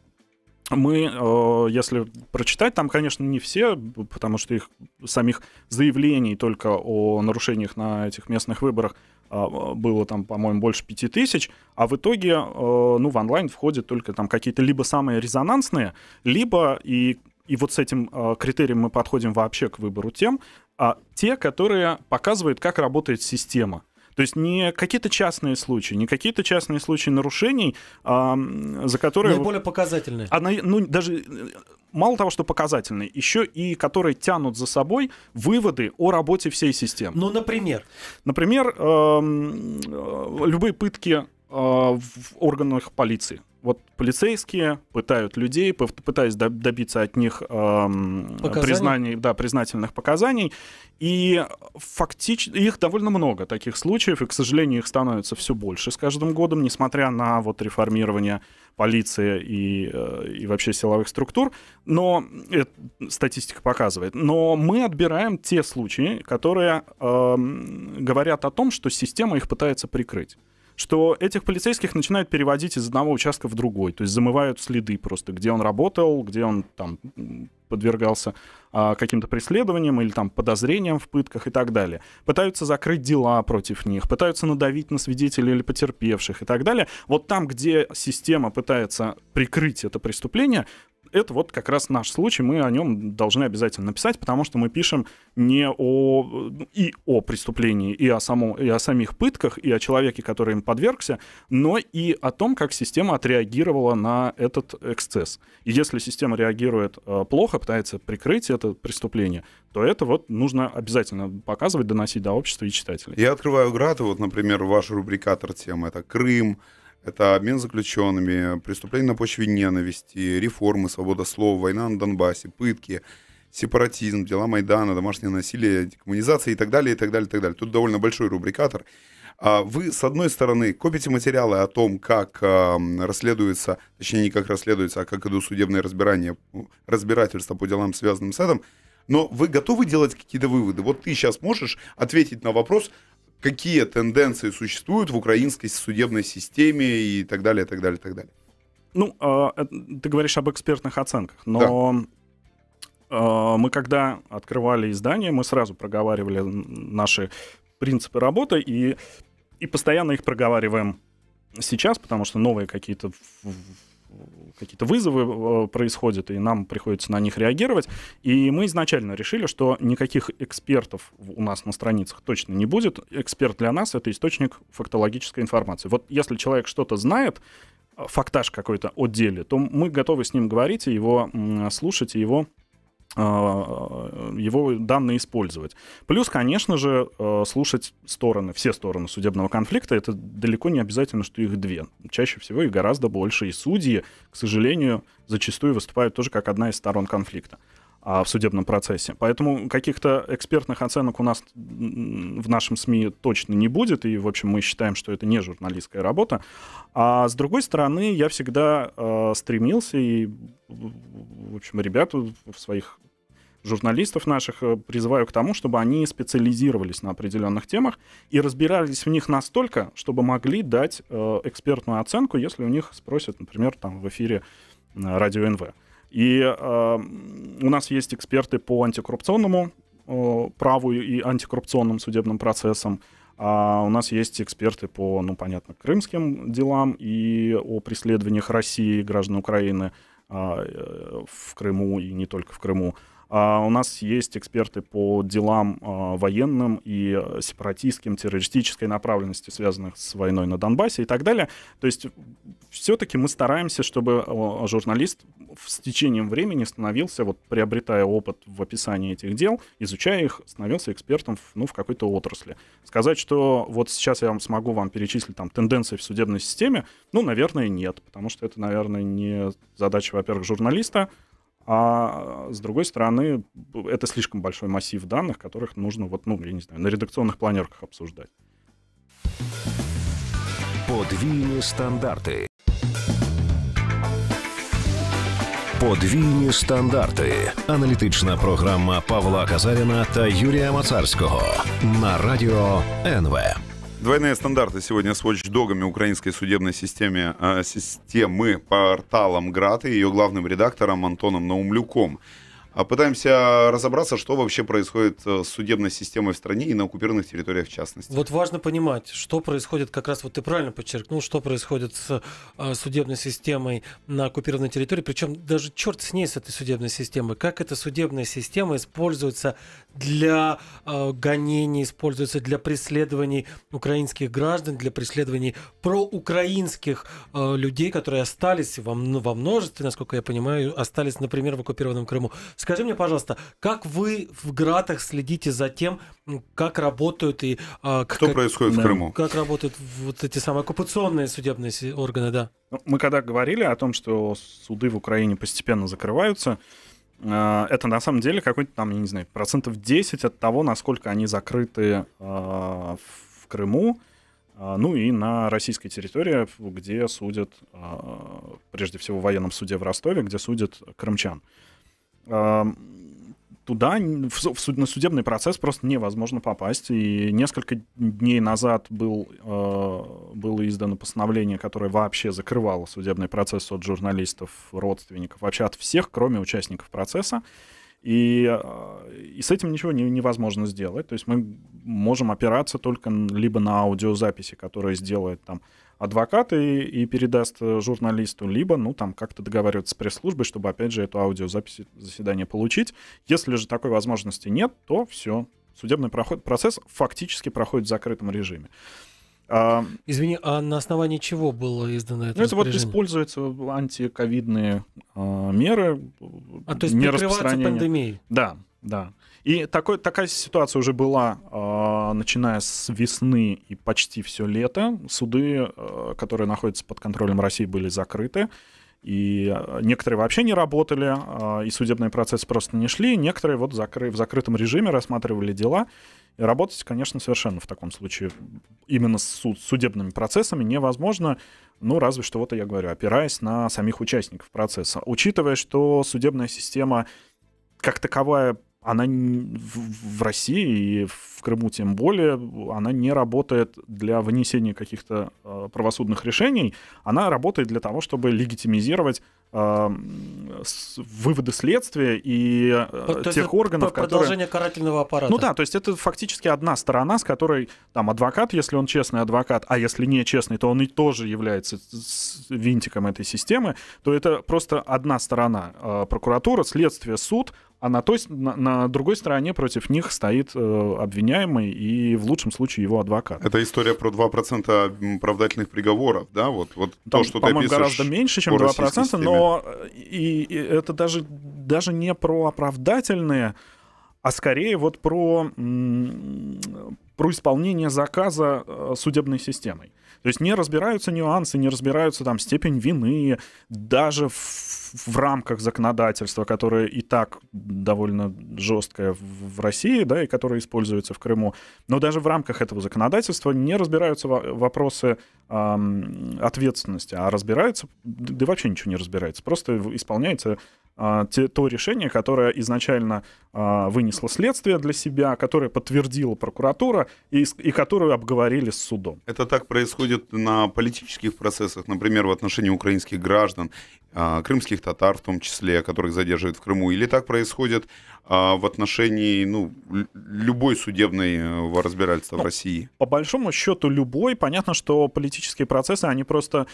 мы, если прочитать, там, конечно, не все, потому что их самих заявлений только о нарушениях на этих местных выборах а, было там, по-моему, больше 5000, а в итоге, э, ну, в онлайн входят только там какие-то либо самые резонансные, либо, и, и вот с этим э, критерием мы подходим вообще к выбору тем, а, те, которые показывают, как работает система. То есть не какие-то частные случаи, не какие-то частные случаи нарушений, а, за которые... Наиболее показательные. Она, а ну, даже э, мало того, что показательные, еще и которые тянут за собой выводы о работе всей системы. Ну, например? Например, э, любые пытки э, в органах полиции вот полицейские пытают людей, пытаясь добиться от них эм, признаний, да, признательных показаний. И фактически их довольно много таких случаев, и, к сожалению, их становится все больше с каждым годом, несмотря на вот реформирование полиции и, э, и вообще силовых структур. Но это статистика показывает. Но мы отбираем те случаи, которые эм, говорят о том, что система их пытается прикрыть что этих полицейских начинают переводить из одного участка в другой, то есть замывают следы просто, где он работал, где он там подвергался а, каким-то преследованиям или там подозрениям в пытках и так далее. Пытаются закрыть дела против них, пытаются надавить на свидетелей или потерпевших и так далее. Вот там, где система пытается прикрыть это преступление, это вот как раз наш случай, мы о нем должны обязательно написать, потому что мы пишем не о и о преступлении, и о, само, и о самих пытках, и о человеке, который им подвергся, но и о том, как система отреагировала на этот эксцесс. И если система реагирует э, плохо, пытается прикрыть это преступление, то это вот нужно обязательно показывать, доносить до общества и читателей. Я открываю град, вот, например, ваш рубрикатор темы — это Крым, это обмен заключенными, преступления на почве ненависти, реформы, свобода слова, война на Донбассе, пытки, сепаратизм, дела Майдана, домашнее насилие, декоммунизация и так далее, и так далее, и так далее. Тут довольно большой рубрикатор. А вы, с одной стороны, копите материалы о том, как эм, расследуется, точнее, не как расследуется, а как идут судебные разбирания, разбирательства по делам, связанным с этим, но вы готовы делать какие-то выводы? Вот ты сейчас можешь ответить на вопрос, какие тенденции существуют в украинской судебной системе и так далее, так далее, так далее. Ну, а, ты говоришь об экспертных оценках, но да. А, мы когда открывали издание, мы сразу проговаривали наши принципы работы и, и постоянно их проговариваем сейчас, потому что новые какие-то какие-то вызовы э, происходят, и нам приходится на них реагировать. И мы изначально решили, что никаких экспертов у нас на страницах точно не будет. Эксперт для нас — это источник фактологической информации. Вот если человек что-то знает, э, фактаж какой-то о деле, то мы готовы с ним говорить и его слушать, и его а, его данные использовать. Плюс, конечно же, э, слушать стороны, все стороны судебного конфликта. Это далеко не обязательно, что их две. Чаще всего их гораздо больше. И судьи, к сожалению, зачастую выступают тоже как одна из сторон конфликта а, в судебном процессе. Поэтому каких-то экспертных оценок у нас в нашем СМИ точно не будет, и, в общем, мы считаем, что это не журналистская работа. А с другой стороны, я всегда э, стремился и, в общем, ребята в своих журналистов наших э, призываю к тому, чтобы они специализировались на определенных темах и разбирались в них настолько, чтобы могли дать э, экспертную оценку, если у них спросят, например, там в эфире э, радио НВ. И э, у нас есть эксперты по антикоррупционному э, праву и антикоррупционным судебным процессам. А у нас есть эксперты по, ну, понятно, крымским делам и о преследованиях России, граждан Украины а, э, в Крыму и не только в Крыму. А, у нас есть эксперты по делам а, военным и э, сепаратистским, террористической направленности, связанных с войной на Донбассе и так далее. То есть все-таки мы стараемся, чтобы э, журналист с течением времени становился, вот приобретая опыт в описании этих дел, изучая их, становился экспертом ну, в какой-то отрасли. Сказать, что вот сейчас я вам смогу вам перечислить там тенденции в судебной системе, ну, наверное, нет, потому что это, наверное, не задача, во-первых, журналиста, а с другой стороны, это слишком большой массив данных, которых нужно, вот, ну, я не знаю, на редакционных планерках обсуждать. Подвійні стандарти. Подвійні стандарти. Аналітична програма Павла Казаріна та Юрія Мацарського на радіо НВ. Двойные стандарты сегодня с watchdogами украинской судебной системе, а, системы порталом ГРАТ и ее главным редактором Антоном Наумлюком. А пытаемся разобраться, что вообще происходит э, с судебной системой в стране и на оккупированных территориях в частности. Вот важно понимать, что происходит как раз, вот ты правильно подчеркнул, что происходит с э, судебной системой на оккупированной территории, причем даже черт с ней, с этой судебной системой. Как эта судебная система используется для э, гонений, используется для преследований украинских граждан, для преследований проукраинских людей, которые остались во, во множестве, насколько я понимаю, остались, например, в оккупированном Крыму. С Скажи мне, пожалуйста, как вы в Гратах следите за тем, как работают и... А, как, Что происходит как, в Крыму? Как работают вот эти самые оккупационные судебные органы, да? Ну, мы когда говорили о том, что суды в Украине постепенно закрываются, э, это на самом деле какой-то там, я не знаю, процентов 10 от того, насколько они закрыты э, в Крыму, э, ну и на российской территории, где судят, прежде всего, в военном суде в Ростове, где судят крымчан туда в, на судебный процесс просто невозможно попасть. И несколько дней назад был, э, было издано постановление, которое вообще закрывало судебный процесс от журналистов, родственников, вообще от всех, кроме участников процесса. И, э, и с этим ничего не, невозможно сделать. То есть мы можем опираться только либо на аудиозаписи, которые сделает там адвокат и, и передаст э, журналисту, либо, ну, там, как-то договариваться с пресс-службой, чтобы, опять же, эту аудиозапись заседания получить. Если же такой возможности нет, то все, судебный проход, процесс фактически проходит в закрытом режиме. А, Извини, а на основании чего было издано это? Ну, это вот используются антиковидные а, меры. А то есть прикрываться пандемией? Да, да. И такой, такая ситуация уже была, э, начиная с весны и почти все лето. Суды, э, которые находятся под контролем России, были закрыты и а, некоторые вообще не работали, а, и судебные процессы просто не шли, некоторые вот в закрытом режиме рассматривали дела. И работать, конечно, совершенно в таком случае именно с судебными процессами невозможно, ну, разве что, вот я говорю, опираясь на самих участников процесса. Учитывая, что судебная система как таковая она в России и в Крыму тем более, она не работает для вынесения каких-то а, правосудных решений, она работает для того, чтобы легитимизировать а, выводы следствия и вот а, тех органов, которые... Продолжение карательного аппарата. Ну да, то есть это фактически одна сторона, с которой там адвокат, если он честный адвокат, а если не честный, то он и тоже является винтиком этой системы, то это просто одна сторона. Прокуратура, следствие, суд — а на, той, на, на другой стороне против них стоит э, обвиняемый и в лучшем случае его адвокат. Это история про 2% оправдательных приговоров, да? Вот, вот Там, то, что ты описываешь гораздо меньше, чем 2%, системе. но э, и, и это даже, даже не про оправдательные, а скорее вот про, про исполнение заказа э, судебной системой. То есть не разбираются нюансы, не разбираются там степень вины, даже в, в рамках законодательства, которое и так довольно жесткое в России, да, и которое используется в Крыму, но даже в рамках этого законодательства не разбираются вопросы эм, ответственности, а разбираются, да вообще ничего не разбирается, просто исполняется а, то решение, которое изначально а, вынесло следствие для себя, которое подтвердила прокуратура и, и которую обговорили с судом. Это так происходит на политических процессах, например, в отношении украинских граждан, а, крымских татар в том числе, которых задерживают в Крыму, или так происходит а, в отношении ну, любой судебной э, разбирательства ну, в России? По большому счету любой. Понятно, что политические процессы, они просто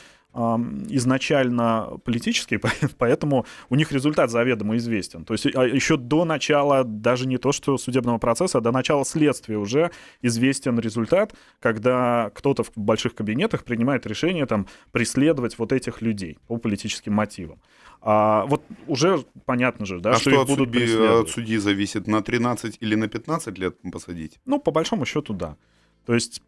изначально политические, поэтому у них результат заведомо известен. То есть а, еще до начала, даже не то что судебного процесса, а до начала следствия уже известен результат, когда кто-то в больших кабинетах принимает решение там, преследовать вот этих людей по политическим мотивам. А вот уже понятно же, да, а что, что их от будут судьи, от судьи зависит, на 13 или на 15 лет посадить? Ну, по большому счету, да. То есть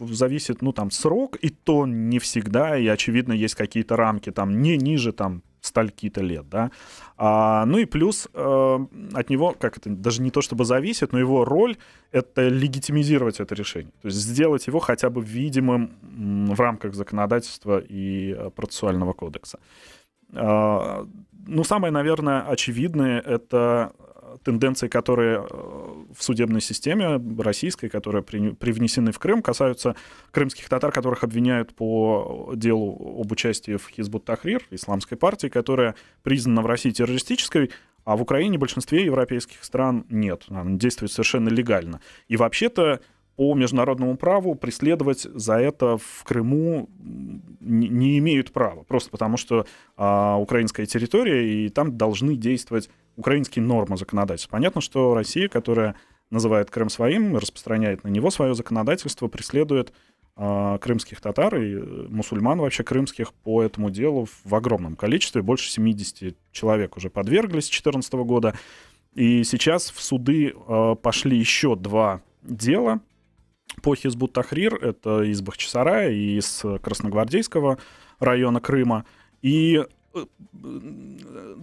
зависит, ну, там, срок, и то не всегда, и, очевидно, есть какие-то рамки, там, не ниже, там, стальки-то лет, да. А, ну и плюс э, от него, как это, даже не то чтобы зависит, но его роль — это легитимизировать это решение. То есть сделать его хотя бы видимым в рамках законодательства и э, процессуального кодекса. А, ну, самое, наверное, очевидное — это тенденции, которые э, в судебной системе российской, которые привнесены в Крым, касаются крымских татар, которых обвиняют по делу об участии в Хизбут Тахрир, исламской партии, которая признана в России террористической, а в Украине в большинстве европейских стран нет. Она действует совершенно легально. И вообще-то по международному праву преследовать за это в Крыму не имеют права, просто потому что а, украинская территория, и там должны действовать украинские нормы законодательства. Понятно, что Россия, которая называет Крым своим, распространяет на него свое законодательство, преследует а, крымских татар и э, мусульман вообще крымских по этому делу в огромном количестве. Больше 70 человек уже подверглись с 2014 года. И сейчас в суды а, пошли еще два дела по Хизбут Тахрир, это из Бахчисарая и из э, Красногвардейского района Крыма. И э, э,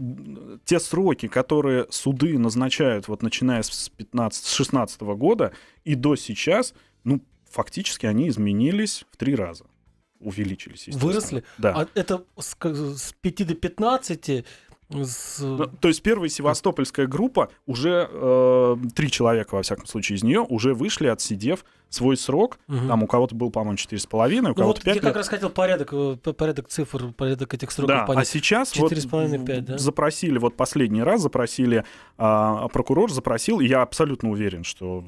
те сроки, которые суды назначают, вот начиная с 15, с года и до сейчас, ну, фактически они изменились в три раза. Увеличились, Выросли? Да. А это с, с 5 до 15 с... То есть первая севастопольская группа уже э, три человека во всяком случае из нее уже вышли, отсидев свой срок. Угу. Там у кого-то был, по-моему, 4,5, у кого-то ну, вот 5 Я как ну, раз хотел порядок, э, порядок цифр, порядок этих сроков да, а понять. А сейчас 4, вот 5, да? запросили, вот последний раз запросили, а, прокурор запросил, и я абсолютно уверен, что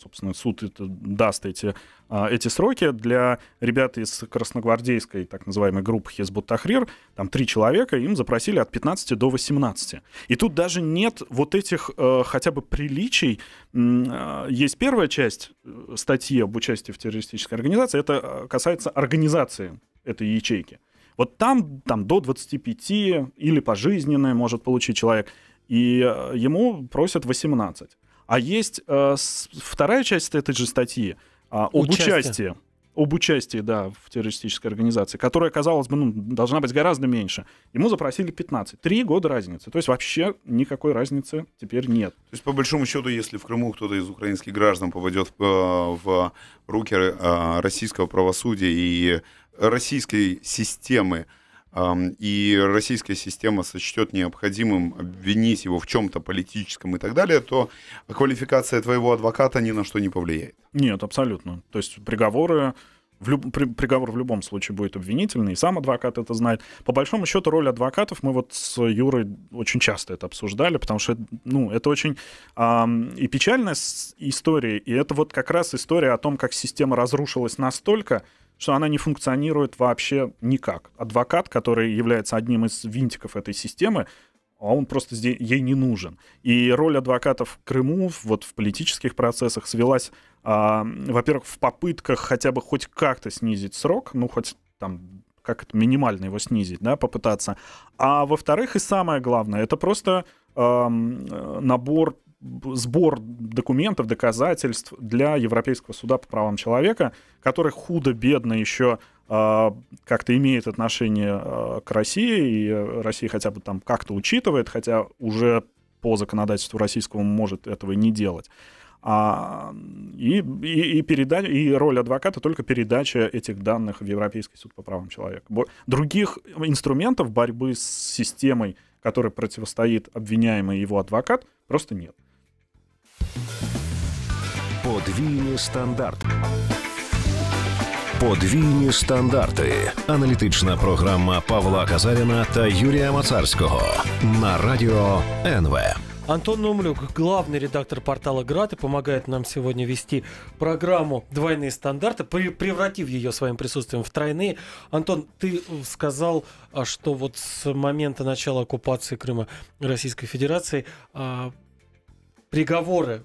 собственно, суд это даст эти а, эти сроки для ребят из красногвардейской так называемой группы Хизбут Тахрир, там три человека, им запросили от 15 до 18. И тут даже нет вот этих э, хотя бы приличий. Э, есть первая часть э, статьи об участии в террористической организации, это э, касается организации этой ячейки. Вот там, там до 25 или пожизненное может получить человек, и ему просят 18. А есть э, вторая часть этой же статьи, а, об участии. Об участии, да, в террористической организации, которая, казалось бы, ну, должна быть гораздо меньше. Ему запросили 15. Три года разницы. То есть вообще никакой разницы теперь нет. То есть, по большому счету, если в Крыму кто-то из украинских граждан попадет в, э, в руки э, российского правосудия и российской системы и российская система сочтет необходимым обвинить его в чем-то политическом и так далее, то квалификация твоего адвоката ни на что не повлияет. Нет, абсолютно. То есть приговоры в люб... приговор в любом случае будет обвинительный, и сам адвокат это знает. По большому счету, роль адвокатов мы вот с Юрой очень часто это обсуждали, потому что ну, это очень эм, и печальная история, и это вот как раз история о том, как система разрушилась настолько, что она не функционирует вообще никак. Адвокат, который является одним из винтиков этой системы, а он просто здесь, ей не нужен. И роль адвокатов в Крыму вот в политических процессах свелась, а, во-первых, в попытках хотя бы хоть как-то снизить срок, ну хоть там как это минимально его снизить, да, попытаться. А во-вторых, и самое главное, это просто э, набор сбор документов, доказательств для Европейского суда по правам человека, который худо-бедно еще э, как-то имеет отношение э, к России, и Россия хотя бы там как-то учитывает, хотя уже по законодательству российскому может этого не делать. А, и, и, и, переда... и роль адвоката только передача этих данных в Европейский суд по правам человека. Других инструментов борьбы с системой, которая противостоит обвиняемый его адвокат, просто нет. Подвійні стандарти. Подвійні стандарти. Аналітична програма Павла Казаріна та Юрія Мацарського на радіо НВ. Антон Номлюк, главный редактор портала «Град» и помогает нам сегодня вести программу «Двойные стандарты», превратив ее своим присутствием в тройные. Антон, ты сказал, а, что вот с момента начала оккупации Крыма Российской Федерации а, приговоры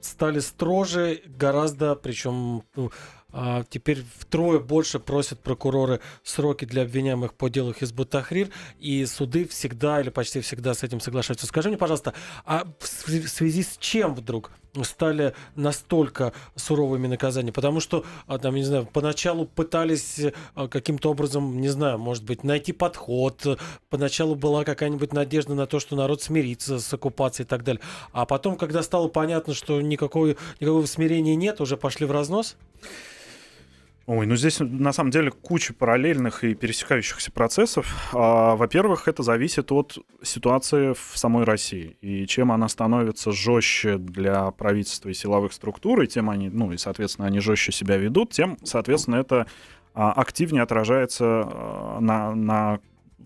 стали строже, гораздо, причем ну, а, теперь втрое больше просят прокуроры сроки для обвиняемых по делу Хизбут Тахрир, и суды всегда или почти всегда с этим соглашаются. Скажи мне, пожалуйста, а в связи с чем вдруг стали настолько суровыми наказания? Потому что, а, там, не знаю, поначалу пытались э, каким-то образом, не знаю, может быть, найти подход, поначалу была какая-нибудь надежда на то, что народ смирится с оккупацией и так далее. А потом, когда стало понятно, что никакого, никакого смирения нет, уже пошли в разнос? Ой, ну здесь на самом деле куча параллельных и пересекающихся процессов. А, во-первых, это зависит от ситуации в самой России. И чем она становится жестче для правительства и силовых структур, и тем они, ну и, соответственно, они жестче себя ведут, тем, соответственно, это а, активнее отражается а, на, на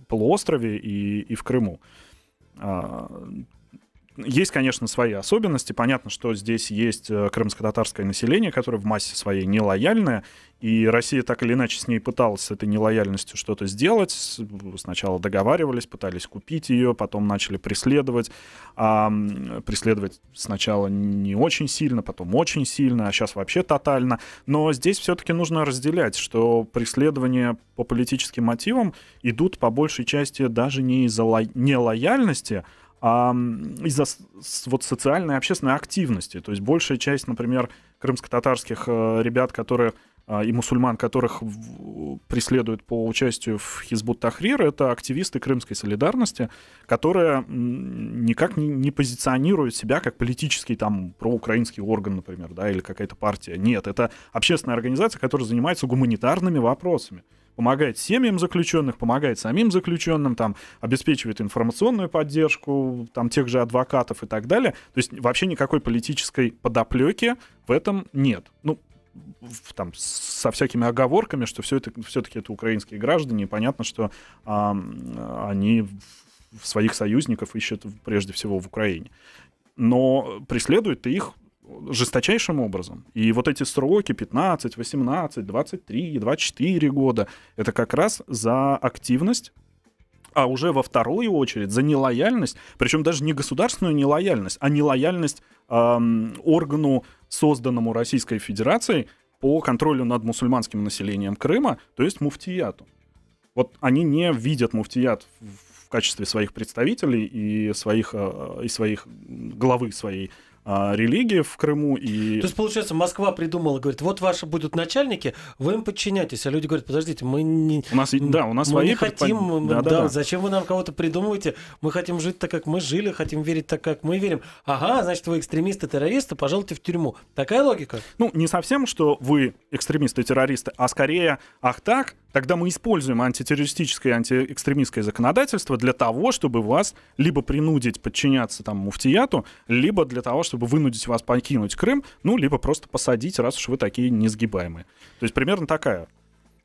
полуострове и, и в Крыму. А, есть, конечно, свои особенности. Понятно, что здесь есть э, крымско-татарское население, которое в массе своей нелояльное, и Россия так или иначе с ней пыталась с этой нелояльностью что-то сделать. Сначала договаривались, пытались купить ее, потом начали преследовать. А, преследовать сначала не очень сильно, потом очень сильно, а сейчас вообще тотально. Но здесь все-таки нужно разделять, что преследования по политическим мотивам идут по большей части даже не из-за ло... нелояльности, а из-за вот социальной и общественной активности. То есть большая часть, например, крымско-татарских э, ребят, которые а, и мусульман, которых преследуют по участию в Хизбут Тахрир, это активисты крымской солидарности, которые никак не, не позиционируют себя как политический там проукраинский орган, например, да, или какая-то партия. Нет, это общественная организация, которая занимается гуманитарными вопросами помогает семьям заключенных, помогает самим заключенным, там, обеспечивает информационную поддержку, там, тех же адвокатов и так далее. То есть вообще никакой политической подоплеки в этом нет. Ну, там, со всякими оговорками, что все это все-таки это украинские граждане, и понятно, что а, они своих союзников ищут прежде всего в Украине. Но преследуют их жесточайшим образом. И вот эти сроки 15, 18, 23, 24 года, это как раз за активность а уже во вторую очередь за нелояльность, причем даже не государственную нелояльность, а нелояльность эм, органу, созданному Российской Федерацией по контролю над мусульманским населением Крыма, то есть муфтияту. Вот они не видят муфтият в качестве своих представителей и своих, э, и своих главы своей а, религии в Крыму. И... То есть, получается, Москва придумала, говорит, вот ваши будут начальники, вы им подчиняетесь. А люди говорят, подождите, мы не... У нас, да, у нас мы не хотим, предпон... да, да, да, зачем вы нам кого-то придумываете? Мы хотим жить так, как мы жили, хотим верить так, как мы верим. Ага, значит, вы экстремисты, террористы, пожалуйте в тюрьму. Такая логика? Ну, не совсем, что вы экстремисты, террористы, а скорее, ах так, тогда мы используем антитеррористическое и антиэкстремистское законодательство для того, чтобы вас либо принудить подчиняться там муфтияту, либо для того, чтобы вынудить вас покинуть Крым, ну, либо просто посадить, раз уж вы такие несгибаемые. То есть примерно такая.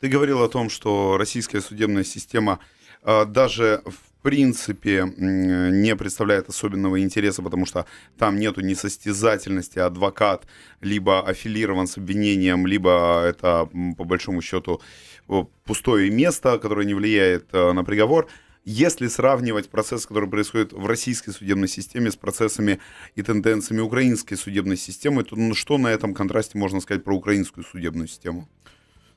Ты говорил о том, что российская судебная система э, даже в в принципе не представляет особенного интереса, потому что там нету несостязательности, адвокат либо аффилирован с обвинением, либо это по большому счету Э, пустое место, которое не влияет э, на приговор. Если сравнивать процесс, который происходит в российской судебной системе с процессами и тенденциями украинской судебной системы, то ну, что на этом контрасте можно сказать про украинскую судебную систему?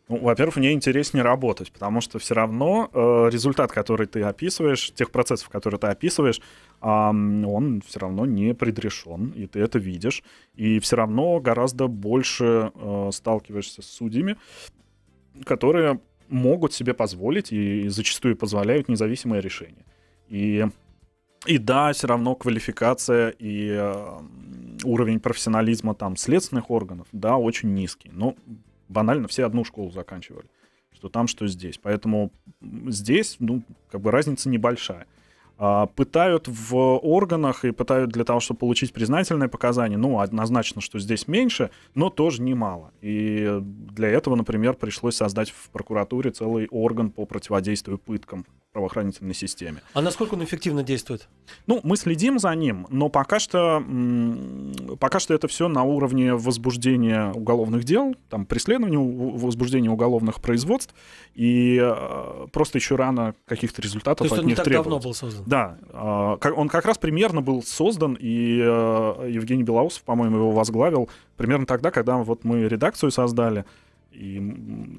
Ну, во-первых, мне интереснее работать, потому что все равно э, результат, который ты описываешь, тех процессов, которые ты описываешь, э, он все равно не предрешен, и ты это видишь. И все равно гораздо больше э, сталкиваешься с судьями, которые могут себе позволить и зачастую позволяют независимое решение. И, и да, все равно квалификация и э, уровень профессионализма там следственных органов, да, очень низкий. Но ну, банально все одну школу заканчивали. Что там, что здесь. Поэтому здесь, ну, как бы разница небольшая. А, пытают в органах и пытают для того, чтобы получить признательные показания. Ну, однозначно, что здесь меньше, но тоже немало. И для этого, например, пришлось создать в прокуратуре целый орган по противодействию пыткам правоохранительной системе. А насколько он эффективно действует? Ну, мы следим за ним, но пока что, пока что это все на уровне возбуждения уголовных дел, там, преследования, возбуждения уголовных производств, и э, просто еще рано каких-то результатов То есть от он них не так требовать. давно был создан? Да. А, он как раз примерно был создан, и э, Евгений Белоусов, по-моему, его возглавил примерно тогда, когда вот мы редакцию создали — и,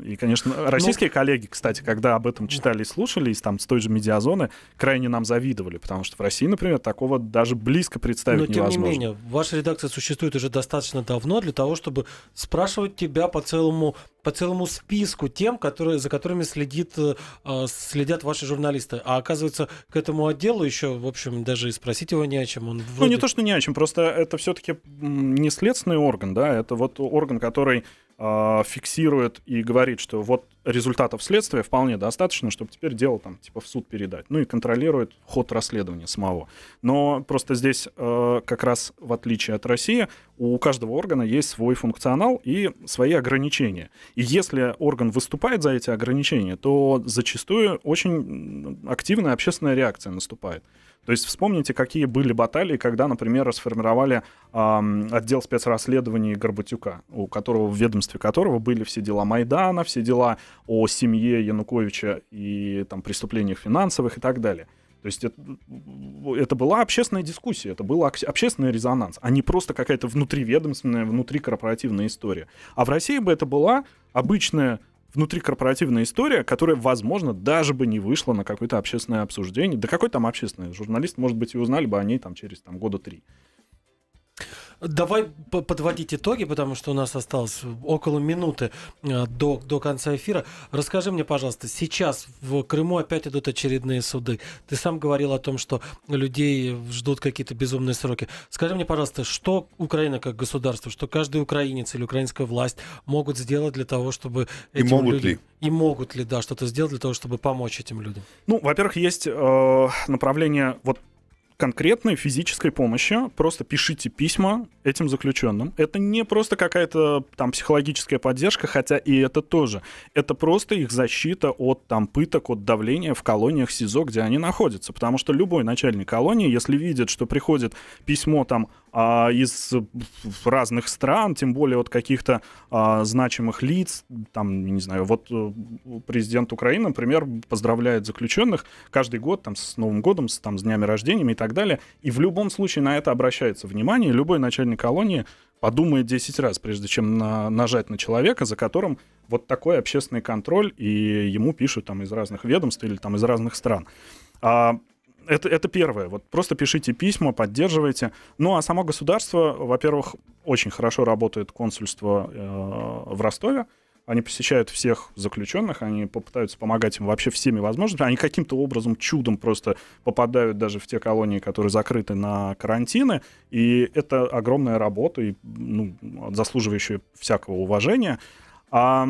и конечно, российские ну, коллеги, кстати, когда об этом читали и слушали, из, там, с той же медиазоны, крайне нам завидовали, потому что в России, например, такого даже близко представить но, невозможно. Но, тем не менее, ваша редакция существует уже достаточно давно для того, чтобы спрашивать тебя по целому, по целому списку тем, которые, за которыми следит, э, а, следят ваши журналисты. А оказывается, к этому отделу еще, в общем, даже и спросить его не о чем. Он вроде... Ну, не то, что не о чем, просто это все-таки не следственный орган, да, это вот орган, который а, фиксирует и говорит, что вот результатов следствия вполне достаточно, чтобы теперь дело там типа в суд передать. Ну и контролирует ход расследования самого. Но просто здесь э, как раз в отличие от России у каждого органа есть свой функционал и свои ограничения. И если орган выступает за эти ограничения, то зачастую очень активная общественная реакция наступает. То есть вспомните, какие были баталии, когда, например, расформировали э, отдел спецрасследований Горбатюка, у которого, в ведомстве которого были все дела Майдана, все дела о семье Януковича и там, преступлениях финансовых и так далее. То есть это, это была общественная дискуссия, это был общественный резонанс, а не просто какая-то внутриведомственная, внутрикорпоративная история. А в России бы это была обычная внутрикорпоративная история, которая, возможно, даже бы не вышла на какое-то общественное обсуждение. Да какой там общественный? Журналист, может быть, и узнали бы о ней там, через там, года три. Давай подводить итоги, потому что у нас осталось около минуты э, до, до конца эфира. Расскажи мне, пожалуйста, сейчас в Крыму опять идут очередные суды. Ты сам говорил о том, что людей ждут какие-то безумные сроки. Скажи мне, пожалуйста, что Украина как государство, что каждый украинец или украинская власть могут сделать для того, чтобы... И могут людям... ли? И могут ли, да, что-то сделать для того, чтобы помочь этим людям? Ну, во-первых, есть э, направление... Вот конкретной физической помощи. Просто пишите письма этим заключенным. Это не просто какая-то там психологическая поддержка, хотя и это тоже. Это просто их защита от там пыток, от давления в колониях СИЗО, где они находятся. Потому что любой начальник колонии, если видит, что приходит письмо там а, из разных стран, тем более от каких-то а, значимых лиц, там, не знаю, вот э, президент Украины, например, поздравляет заключенных каждый год там с Новым годом, с, там, с днями рождениями и так далее, и в любом случае на это обращается внимание, любой начальник колонии подумает 10 раз, прежде чем на, нажать на человека, за которым вот такой общественный контроль, и ему пишут там из разных ведомств или там из разных стран. А, это, это первое. Вот просто пишите письма, поддерживайте. Ну а само государство, во-первых, очень хорошо работает консульство э, в Ростове. Они посещают всех заключенных, они попытаются помогать им вообще всеми возможностями. Они каким-то образом, чудом просто попадают даже в те колонии, которые закрыты на карантины. И это огромная работа, и, ну, заслуживающая всякого уважения. А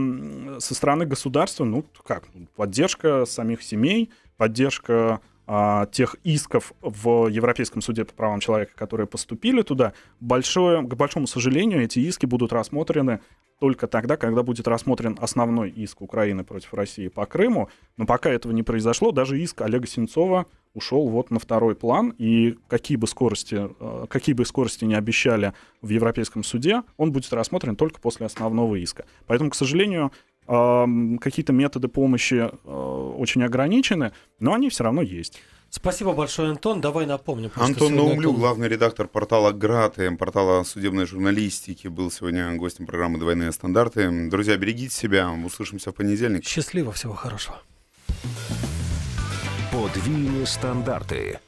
со стороны государства, ну как, поддержка самих семей, поддержка а, тех исков в Европейском суде по правам человека, которые поступили туда, большое, к большому сожалению, эти иски будут рассмотрены только тогда, когда будет рассмотрен основной иск Украины против России по Крыму. Но пока этого не произошло, даже иск Олега Сенцова ушел вот на второй план, и какие бы скорости, э, какие бы скорости не обещали в Европейском суде, он будет рассмотрен только после основного иска. Поэтому, к сожалению, какие-то методы помощи э, очень ограничены, но они все равно есть. Спасибо большое, Антон. Давай напомню. Антон Наумлю, Антон... главный редактор портала «Град» эм, портала судебной журналистики, был сегодня гостем программы «Двойные стандарты». Друзья, берегите себя. Услышимся в понедельник. Счастливо, всего хорошего. Подвійні стандарты.